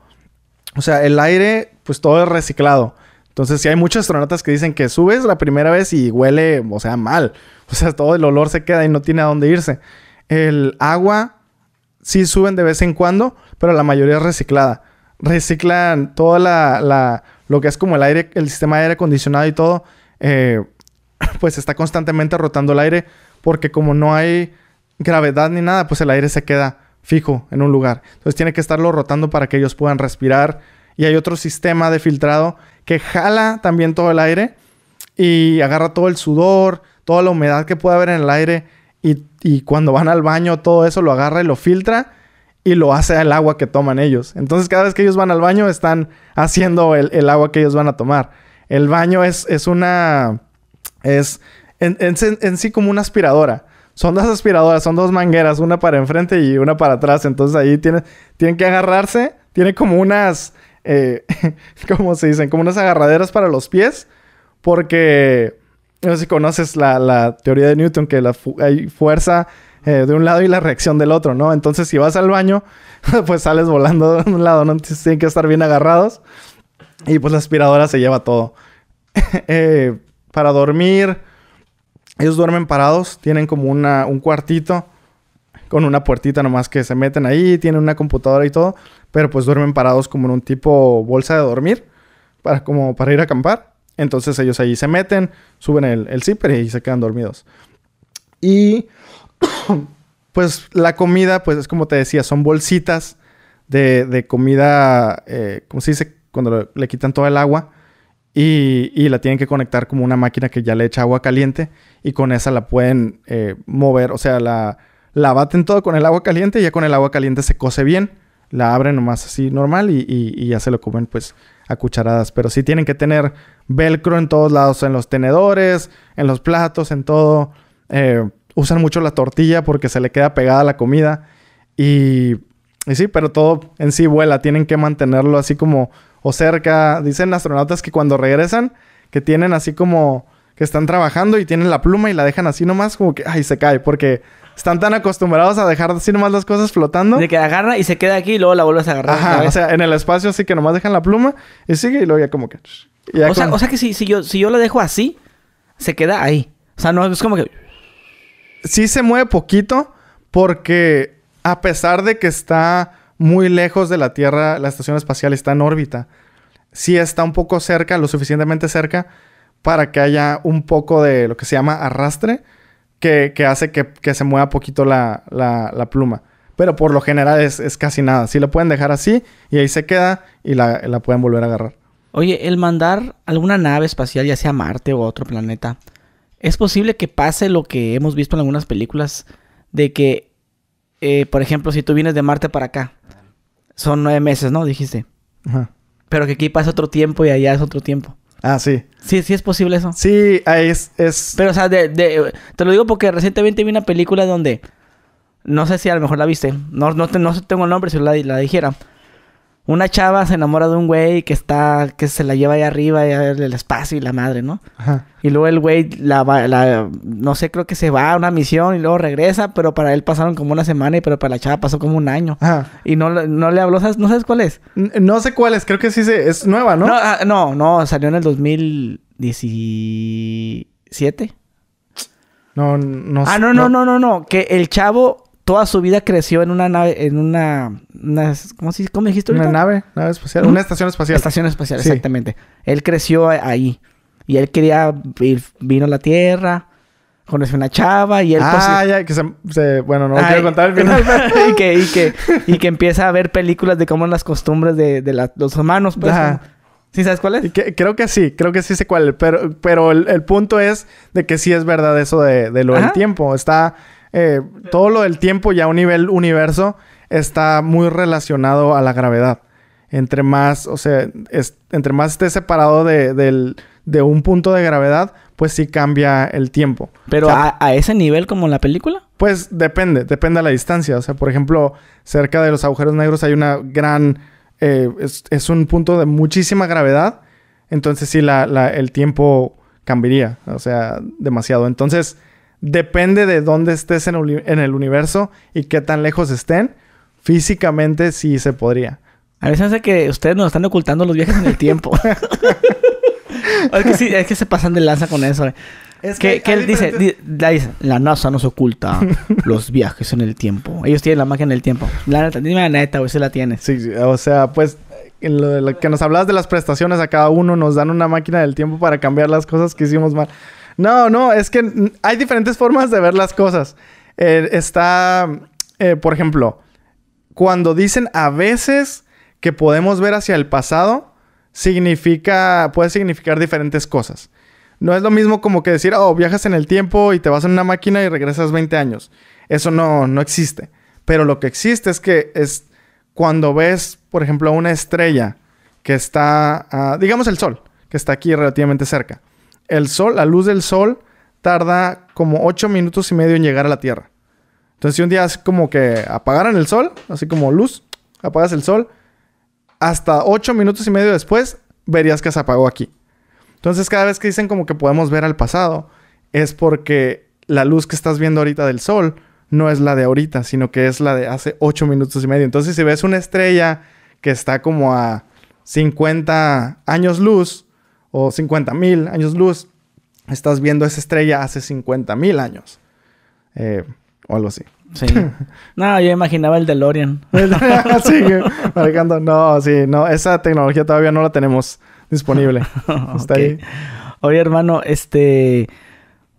O sea, el aire, pues todo es reciclado. Entonces, si hay muchos astronautas que dicen que subes la primera vez y huele, o sea, mal. O sea, todo el olor se queda y no tiene a dónde irse. El agua sí suben de vez en cuando, pero la mayoría es reciclada. Reciclan toda la lo que es como el aire, el sistema de aire acondicionado y todo, eh, pues está constantemente rotando el aire porque como no hay gravedad ni nada, pues el aire se queda fijo en un lugar. Entonces tiene que estarlo rotando para que ellos puedan respirar. Y hay otro sistema de filtrado que jala también todo el aire y agarra todo el sudor, toda la humedad que puede haber en el aire y cuando van al baño todo eso lo agarra y lo filtra y lo hace al agua que toman ellos. Entonces cada vez que ellos van al baño están haciendo el, agua que ellos van a tomar. El baño es, es una... es en, sí como una aspiradora son dos aspiradoras, son dos mangueras, una para enfrente y una para atrás. Entonces ahí tienen, tienen que agarrarse, tiene como unas, eh, ¿cómo se dicen? Como unas agarraderas para los pies, porque no sé si conoces la, teoría de Newton, que la hay fuerza eh, de un lado y la reacción del otro, ¿no? Entonces, si vas al baño, pues sales volando de un lado, ¿no? tienen que estar bien agarrados. Y pues la aspiradora se lleva todo. Eh, para dormir, ellos duermen parados, tienen como una, un cuartito con una puertita nomás que se meten ahí, tienen una computadora y todo, pero pues duermen parados como en un tipo bolsa de dormir, para, como para ir a acampar. Entonces ellos ahí se meten, suben el, el zipper y se quedan dormidos. Y pues la comida, pues es como te decía, son bolsitas de, comida, eh, como se dice, cuando le, quitan todo el agua y, la tienen que conectar como una máquina que ya le echa agua caliente y con esa la pueden eh, mover, o sea, la, la baten todo con el agua caliente y ya con el agua caliente se cose bien, la abren nomás así normal y, ya se lo comen pues a cucharadas, pero sí tienen que tener velcro en todos lados, en los tenedores, en los platos, en todo. Eh, usan mucho la tortilla porque se le queda pegada la comida. Y, y sí, pero todo en sí vuela. Tienen que mantenerlo así como o cerca. Dicen astronautas que cuando regresan, que tienen así como que están trabajando y tienen la pluma y la dejan así nomás, como que, ay, se cae, porque están tan acostumbrados a dejar así nomás las cosas flotando. De que agarra y se queda aquí y luego la vuelves a agarrar. Ajá, o sea, en el espacio así que nomás dejan la pluma y sigue y luego ya como que... o, Sea, que si, si, yo, si yo la dejo así, se queda ahí. O sea, no es como que sí se mueve poquito porque a pesar de que está muy lejos de la Tierra, la estación espacial está en órbita. Sí está un poco cerca, lo suficientemente cerca para que haya un poco de lo que se llama arrastre que, hace que, se mueva poquito la, pluma. Pero por lo general es, casi nada. Si sí lo pueden dejar así y ahí se queda y la, la pueden volver a agarrar. Oye, el mandar alguna nave espacial, ya sea a Marte o otro planeta, es posible que pase lo que hemos visto en algunas películas, de que, eh, por ejemplo, si tú vienes de Marte para acá, son nueve meses, ¿no? Dijiste. Ajá. Pero que aquí pasa otro tiempo y allá es otro tiempo. Ah, sí. Sí, sí es posible eso. Sí, es... es... Pero, o sea, te lo digo porque recientemente vi una película donde... No sé si a lo mejor la viste. No, no, te, no tengo el nombre si la, la dijera una chava se enamora de un güey que está, que se la lleva ahí arriba, y el espacio y la madre, ¿no? Ajá. Y luego el güey la, la, no sé, creo que se va a una misión y luego regresa, pero para él pasaron como una semana y pero para la chava pasó como un año. Ajá. Y no, le habló, ¿sabes? ¿no sabes cuál es? no sé cuál es, creo que sí se, es nueva, ¿no? No, ah, no, salió en el 2017. No, no Ah, no, no, no, no, no. Que el chavo toda su vida creció en una nave, en una, ¿cómo, se, ¿cómo dijiste Una nave, nave espacial, una estación espacial. Estación espacial, exactamente. Él creció ahí y él quería ir, vino a la Tierra, conoció una chava y él... Ah, ya, que se, bueno, no quiero contar el final. y, que, y, que, y que empieza a ver películas de cómo son las costumbres de, los humanos, pues, ¿Sí sabes cuál es? Que, creo que sí, creo que sí sé cuál, pero, pero el, punto es de que sí es verdad eso de, lo del tiempo. Está, eh, todo lo del tiempo ya a un nivel universo está muy relacionado a la gravedad. Entre más, o sea, entre más esté separado de, un punto de gravedad, pues sí cambia el tiempo. Pero a, ese nivel como la película. Pues depende, depende de la distancia. O sea, por ejemplo, cerca de los agujeros negros hay una gran... Eh, es, un punto de muchísima gravedad. Entonces sí, la, el tiempo cambiaría. O sea, demasiado. Entonces depende de dónde estés en, el universo y qué tan lejos estén, físicamente sí se podría. A veces hace que ustedes nos están ocultando los viajes en el tiempo. es que se pasan de lanza con eso. Eh. Es que, él dice, la, NASA nos oculta los viajes en el tiempo. Ellos tienen la máquina del tiempo. La dime la neta, güey, la tiene. Sí, o sea, pues lo, lo que nos hablabas de las prestaciones a cada uno, nos dan una máquina del tiempo para cambiar las cosas que hicimos mal. No, no, es que hay diferentes formas de ver las cosas. Eh, está, eh, por ejemplo, cuando dicen a veces que podemos ver hacia el pasado, significa, puede significar diferentes cosas. No es lo mismo como que decir, oh, viajas en el tiempo y te vas en una máquina y regresas 20 años. Eso no, no existe. Pero lo que existe es que es cuando ves, por ejemplo, una estrella que está, digamos el sol, que está aquí relativamente cerca el sol, la luz del sol, tarda como 8 minutos y medio en llegar a la Tierra. Entonces, si un día es como que apagaran el sol, así como luz, apagas el sol, hasta 8 minutos y medio después verías que se apagó aquí. Entonces, cada vez que dicen como que podemos ver al pasado, es porque la luz que estás viendo ahorita del sol no es la de ahorita, sino que es la de hace 8 minutos y medio. Entonces, si ves una estrella que está como a 50 años luz, o 50 mil años luz, estás viendo esa estrella hace 50.000 mil años. Eh, o algo así. Sí. No, yo imaginaba el DeLorean. sí, marcando. No, sí, no, esa tecnología todavía no la tenemos disponible. Está ahí. Oye, hermano, este.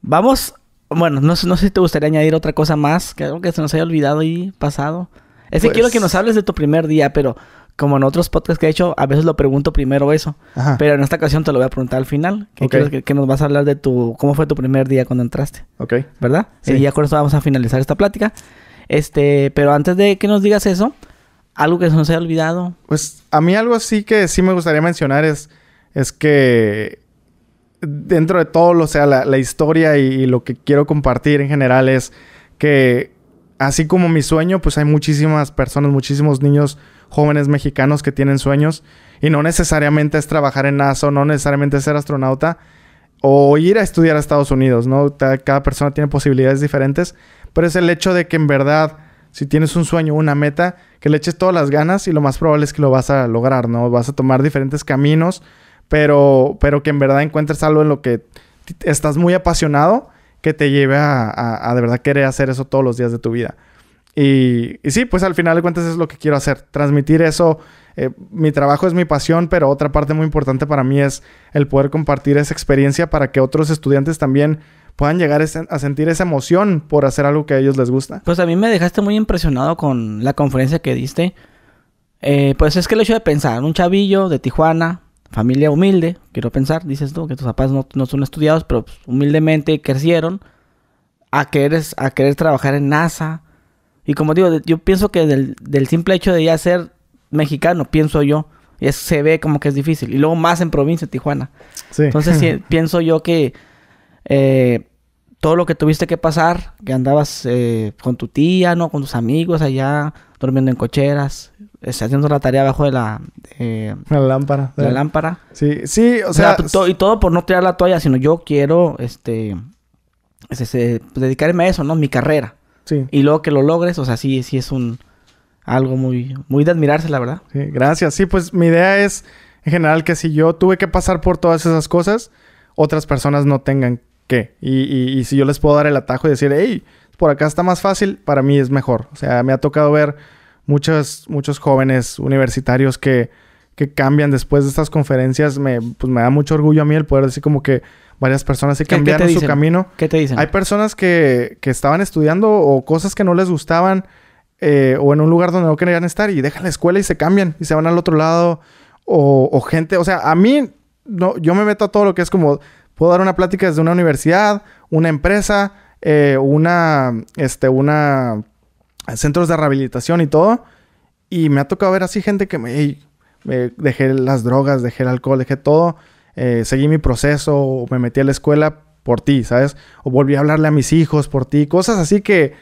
Vamos. Bueno, no, no, sé si te gustaría añadir otra cosa más, que algo que se nos haya olvidado ahí pasado. Es que quiero pues que nos hables de tu primer día, pero como en otros podcasts que he hecho, a veces lo pregunto primero eso. Pero en esta ocasión te lo voy a preguntar al final. Que, nos vas a hablar de tu... ¿Cómo fue tu primer día cuando entraste? Ok. ¿Verdad? Sí. Y ya con eso vamos a finalizar esta plática. Este... Pero antes de que nos digas eso... ¿Algo que se nos haya olvidado? Pues a mí algo así que sí me gustaría mencionar es... Es que... Dentro de todo, o sea, la, historia y lo que quiero compartir en general es... Que... Así como mi sueño, pues hay muchísimas personas, muchísimos niños jóvenes mexicanos que tienen sueños y no necesariamente es trabajar en NASA o no necesariamente ser astronauta o ir a estudiar a Estados Unidos, ¿no? Cada persona tiene posibilidades diferentes, pero es el hecho de que en verdad, si tienes un sueño, una meta, que le eches todas las ganas y lo más probable es que lo vas a lograr, ¿no? Vas a tomar diferentes caminos, pero, pero que en verdad encuentres algo en lo que estás muy apasionado que te lleve a de verdad querer hacer eso todos los días de tu vida. Y, sí, pues al final de cuentas es lo que quiero hacer, transmitir eso. Eh, mi trabajo es mi pasión, pero otra parte muy importante para mí es el poder compartir esa experiencia para que otros estudiantes también puedan llegar a sentir esa emoción por hacer algo que a ellos les gusta. Pues a mí me dejaste muy impresionado con la conferencia que diste. Eh, pues es que el hecho de pensar, un chavillo de Tijuana, familia humilde, quiero pensar, dices tú, que tus papás no, son estudiados, pero pues humildemente crecieron, a a querer trabajar en NASA, y como digo, yo pienso que del, simple hecho de ya ser mexicano, pienso yo, eso se ve como que es difícil. Y luego más en provincia, Tijuana. Entonces pienso yo que eh, todo lo que tuviste que pasar, que andabas eh, con tu tía, ¿no? Con tus amigos allá, durmiendo en cocheras, este, haciendo la tarea abajo de la... Eh, la lámpara. La eh. lámpara. Sí, sí, o sea... y todo por no tirar la toalla, sino yo quiero, este... dedicarme a eso, ¿no? Mi carrera. Y luego que lo logres, o sea, sí, sí es un algo muy, muy de admirarse, la verdad. Sí, gracias. Sí, pues mi idea es, en general, que si yo tuve que pasar por todas esas cosas, otras personas no tengan que. Y, si yo les puedo dar el atajo y decir, hey, por acá está más fácil, para mí es mejor. O sea, me ha tocado ver muchos, muchos jóvenes universitarios que, que cambian después de estas conferencias. Me, pues me da mucho orgullo a mí el poder decir como que varias personas y cambiaron su camino. ¿Qué te dicen? Hay personas que, que estaban estudiando o cosas que no les gustaban eh, o en un lugar donde no querían estar y dejan la escuela y se cambian y se van al otro lado o, gente, o sea, a mí no, yo me meto a todo lo que es como puedo dar una plática desde una universidad, una empresa, eh, una, este, una centros de rehabilitación y todo. Y me ha tocado ver así gente que me dejé las drogas, dejé el alcohol, dejé todo. Eh, seguí mi proceso o me metí a la escuela por ti, ¿sabes? O volví a hablarle a mis hijos por ti, cosas así que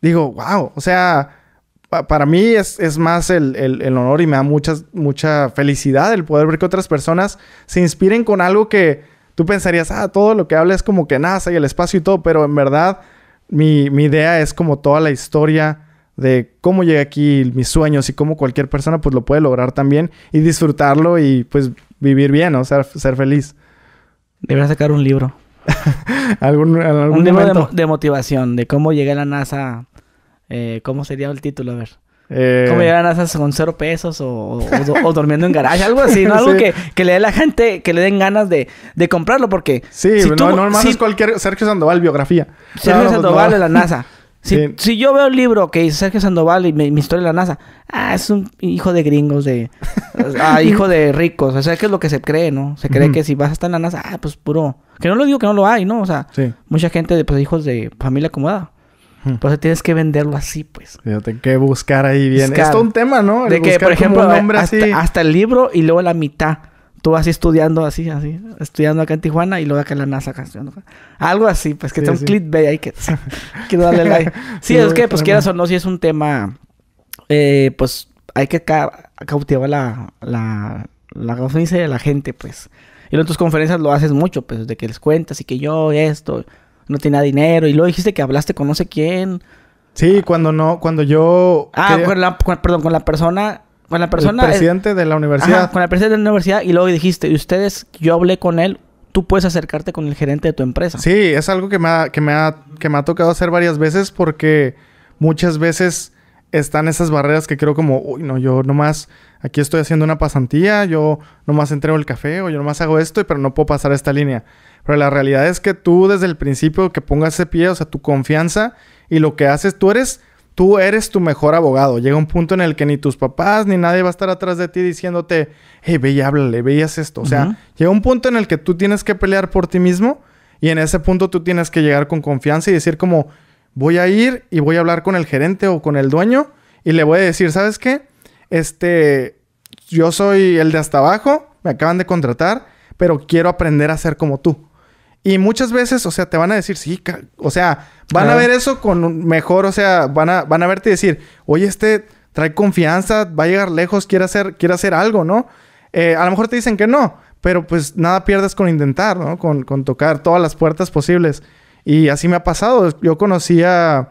digo, wow, o sea, para mí es, más el, honor y me da mucha felicidad el poder ver que otras personas se inspiren con algo que tú pensarías, ah, todo lo que habla es como que NASA y el espacio y todo, pero en verdad mi, mi idea es como toda la historia de cómo llegué aquí, mis sueños y cómo cualquier persona pues lo puede lograr también y disfrutarlo y pues vivir bien, o ser feliz. Debería sacar un libro. ¿Algún, algún un libro de, motivación, de cómo llegué a la NASA. Eh, ¿Cómo sería el título? A ver. Eh, ¿Cómo llegué a la NASA con cero pesos o, o, durmiendo en garaje Algo así, Algo que, le dé a la gente, que le den ganas de, comprarlo, porque. Sí, si es cualquier Sergio Sandoval biografía. Sergio Sandoval de la NASA. Si, yo veo el libro que dice Sergio Sandoval y mi, historia de la NASA, ah, es un hijo de gringos, de ah, hijo de ricos. O sea, que es lo que se cree, ¿no? Se cree que si vas a estar en la NASA, ah, pues puro. Que no lo digo que no lo hay, ¿no? O sea, mucha gente de pues, hijos de familia acomodada. Entonces, pues, tienes que venderlo así, pues. Yo tengo que buscar ahí bien. Buscar. Es un tema, ¿no? de que, por ejemplo, hasta, el libro y luego la mitad tú así estudiando así, así, estudiando acá en Tijuana y luego acá en la NASA estudiando Algo así, pues que sí, un clip, clickbait ahí que quiero darle like. Sí, es que pues quieras o no, si es un tema, eh, pues hay que cautivar la, la, la, de la gente, pues. Y en tus conferencias lo haces mucho, pues, de que les cuentas y que yo esto, no tenía dinero. Y luego dijiste que hablaste con no sé quién. Sí, cuando no, cuando yo... Ah, perdón, con la persona con la persona. El presidente de la universidad. con el presidente de la universidad y luego dijiste, y ustedes, yo hablé con él, tú puedes acercarte con el gerente de tu empresa. Sí, es algo que me ha, que me ha, que me ha tocado hacer varias veces porque muchas veces están esas barreras que creo como, uy, no, yo nomás aquí estoy haciendo una pasantía, yo nomás entrego el café o yo nomás hago esto, pero no puedo pasar esta línea. Pero la realidad es que tú desde el principio que pongas ese pie, o sea, tu confianza y lo que haces, tú eres tú eres tu mejor abogado. Llega un punto en el que ni tus papás ni nadie va a estar atrás de ti diciéndote, hey, ve y háblale, veías esto. O sea, llega un punto en el que tú tienes que pelear por ti mismo y en ese punto tú tienes que llegar con confianza y decir como, voy a ir y voy a hablar con el gerente o con el dueño y le voy a decir, ¿sabes qué? Este, yo soy el de hasta abajo, me acaban de contratar, pero quiero aprender a ser como tú. Y muchas veces, o sea, te van a decir, sí, o sea, Van a ver eso con mejor, o sea, van a, van a verte y decir, oye, este trae confianza, va a llegar lejos, quiere hacer, quiere hacer algo, ¿no? Eh, a lo mejor te dicen que no, pero pues nada pierdes con intentar, ¿no? Con, tocar todas las puertas posibles. Y así me ha pasado. Yo conocí a,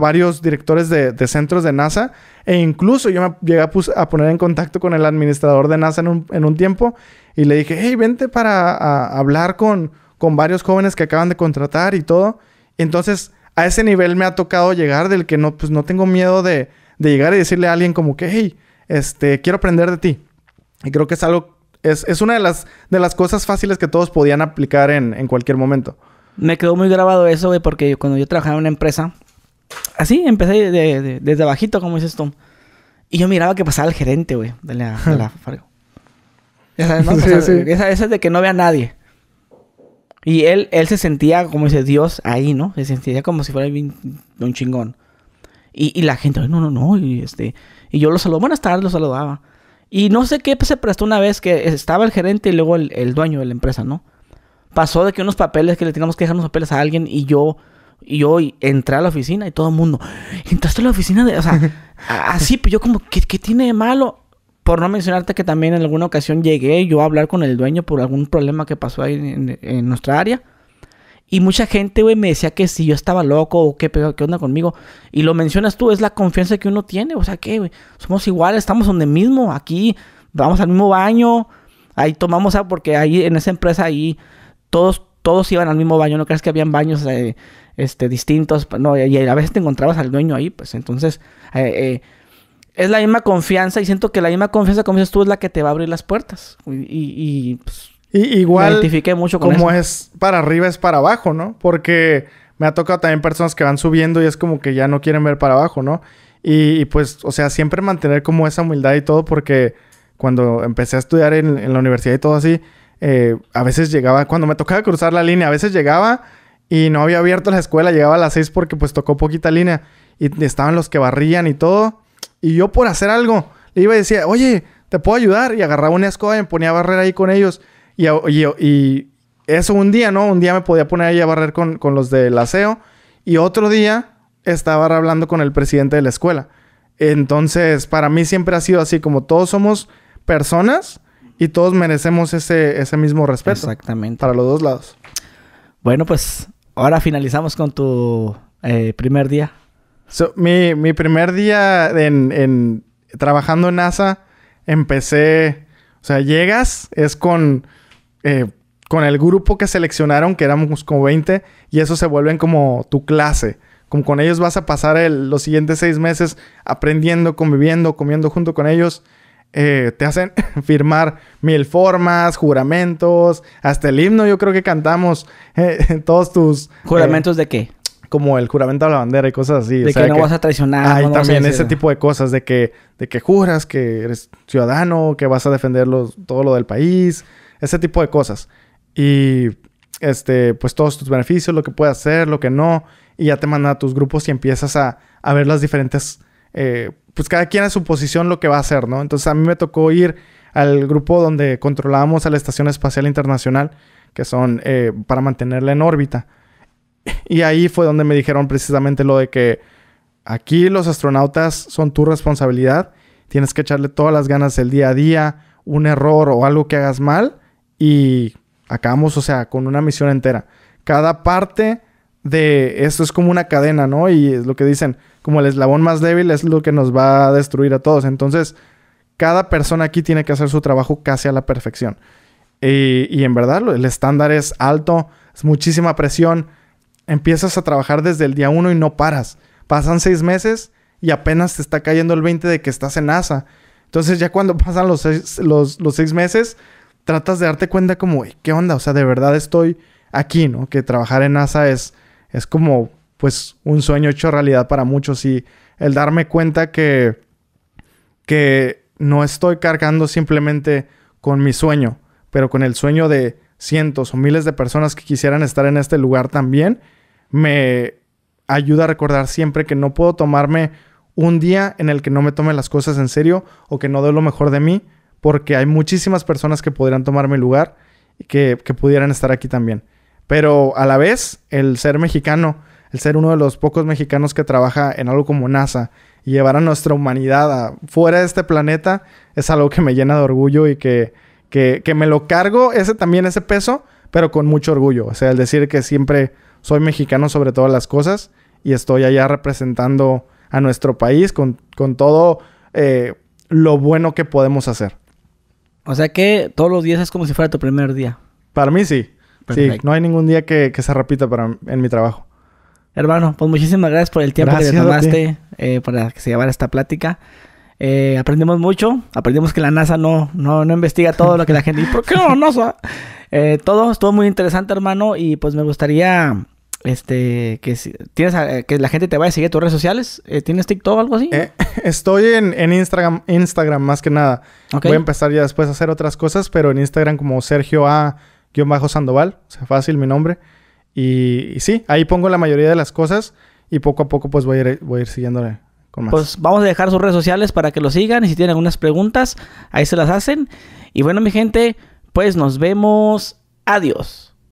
varios directores de, centros de NASA e incluso yo me llegué a, poner en contacto con el administrador de NASA en un, en un tiempo y le dije, hey, vente para hablar con, con varios jóvenes que acaban de contratar y todo. Entonces, a ese nivel me ha tocado llegar del que no, pues no tengo miedo de, de llegar y decirle a alguien como que, hey, este, quiero aprender de ti. Y creo que es algo, es, es una de las, de las cosas fáciles que todos podían aplicar en, en cualquier momento. Me quedó muy grabado eso, güey, porque cuando yo trabajaba en una empresa, así empecé desde abajito, como dices tú. Y yo miraba que pasaba el gerente, güey, de la, de la esa, es de que no vea a nadie. Y él, él se sentía, como ese Dios, ahí, ¿no? Se sentía como si fuera un chingón. Y, la gente, no, no, no. Y, este, y yo lo saludaba, buenas tardes, lo saludaba. Y no sé qué se prestó una vez que estaba el gerente y luego el, dueño de la empresa, ¿no? Pasó de que unos papeles, que le teníamos que dejar unos papeles a alguien y yo y yo entré a la oficina y todo el mundo, entraste a la oficina de, o sea, así, pero yo como, ¿qué, ¿qué, tiene de malo? por no mencionarte que también en alguna ocasión llegué yo a hablar con el dueño por algún problema que pasó ahí en, nuestra área. Y mucha gente, güey, me decía que si yo estaba loco o qué, qué onda conmigo. Y lo mencionas tú, es la confianza que uno tiene. O sea, que, güey, somos iguales, estamos donde mismo, aquí, vamos al mismo baño. Ahí tomamos, a, porque ahí en esa empresa, ahí todos, todos iban al mismo baño. No crees que habían baños eh, este, distintos. No, y a veces te encontrabas al dueño ahí, pues entonces. Eh, eh, es la misma confianza y siento que la misma confianza como dices tú es la que te va a abrir las puertas. Y, y, pues, igual, mucho con como es para arriba es para abajo, ¿no? Porque me ha tocado también personas que van subiendo y es como que ya no quieren ver para abajo, ¿no? Y, pues, o sea, siempre mantener como esa humildad y todo porque cuando empecé a estudiar en, la universidad y todo así, eh, a veces llegaba, cuando me tocaba cruzar la línea, a veces llegaba y no había abierto la escuela, llegaba a las seis porque pues tocó poquita línea y estaban los que barrían y todo. Y yo por hacer algo, le iba a decía, oye, ¿te puedo ayudar? Y agarraba una escoba y me ponía a barrer ahí con ellos. Y, y, y eso un día, ¿no? Un día me podía poner ahí a barrer con, con los del aseo. Y otro día estaba hablando con el presidente de la escuela. Entonces, para mí siempre ha sido así, como todos somos personas y todos merecemos ese, ese mismo respeto. Exactamente. Para los dos lados. Bueno, pues ahora finalizamos con tu eh, primer día mi, primer día en, trabajando en NASA, empecé, o sea, llegas, es con, eh, con el grupo que seleccionaron, que éramos como 20, y eso se vuelven como tu clase. Como con ellos vas a pasar los siguientes seis meses aprendiendo, conviviendo, comiendo junto con ellos. Eh, te hacen firmar mil formas, juramentos, hasta el himno yo creo que cantamos eh, todos tus... ¿Juramentos de qué? como el juramento a la bandera y cosas así. De que no vas a traicionar. también ese tipo de cosas, de que, de que juras que eres ciudadano, que vas a defender todo lo del país, ese tipo de cosas. Y este, pues todos tus beneficios, lo que puedes hacer, lo que no, y ya te mandan a tus grupos y empiezas a, a ver las diferentes, eh, pues cada quien a su posición lo que va a hacer, ¿no? Entonces a mí me tocó ir al grupo donde controlábamos a la Estación Espacial Internacional, que son eh, para mantenerla en órbita y ahí fue donde me dijeron precisamente lo de que aquí los astronautas son tu responsabilidad, tienes que echarle todas las ganas el día a día, un error o algo que hagas mal y acabamos, o sea, con una misión entera. Cada parte de esto es como una cadena, ¿no? Y es lo que dicen, como el eslabón más débil es lo que nos va a destruir a todos. Entonces, cada persona aquí tiene que hacer su trabajo casi a la perfección. y en verdad, el estándar es alto, es muchísima presión empiezas a trabajar desde el día uno y no paras. Pasan seis meses y apenas te está cayendo el 20 de que estás en NASA. Entonces ya cuando pasan los seis, los, meses, tratas de darte cuenta como, ¿qué onda? O sea, de verdad estoy aquí, ¿no? Que trabajar en NASA es, es como, pues, un sueño hecho realidad para muchos y el darme cuenta que, que no estoy cargando simplemente con mi sueño, pero con el sueño de cientos o miles de personas que quisieran estar en este lugar también me ayuda a recordar siempre que no puedo tomarme un día en el que no me tome las cosas en serio o que no doy lo mejor de mí, porque hay muchísimas personas que podrían tomar mi lugar y que, pudieran estar aquí también. Pero a la vez, el ser mexicano, el ser uno de los pocos mexicanos que trabaja en algo como NASA y llevar a nuestra humanidad fuera de este planeta, es algo que me llena de orgullo y que, que, que me lo cargo ese también, ese peso, pero con mucho orgullo. O sea, el decir que siempre soy mexicano sobre todas las cosas y estoy allá representando a nuestro país con, todo eh, lo bueno que podemos hacer. O sea que todos los días es como si fuera tu primer día. Para mí sí. Sí, no hay ningún día que, se repita para, en mi trabajo. Hermano, pues muchísimas gracias por el tiempo que te tomaste eh, para que se llevara esta plática. Eh, aprendimos mucho, aprendimos que la NASA no, no, investiga todo lo que la gente... dice. ¿Por qué no, NASA? todo estuvo muy interesante, hermano, y pues me gustaría este, que tienes que la gente te vaya a seguir tus redes sociales. Eh, ¿Tienes TikTok o algo así? Eh, estoy en, Instagram, Instagram más que nada. Voy a empezar ya después a hacer otras cosas, pero en Instagram como Sergio A-Sandoval, o sea, fácil mi nombre. Y, sí, ahí pongo la mayoría de las cosas y poco a poco pues voy a ir, voy a ir siguiéndole. Con más. Pues vamos a dejar sus redes sociales para que lo sigan y si tienen algunas preguntas, ahí se las hacen. Y bueno, mi gente, pues nos vemos. Adiós.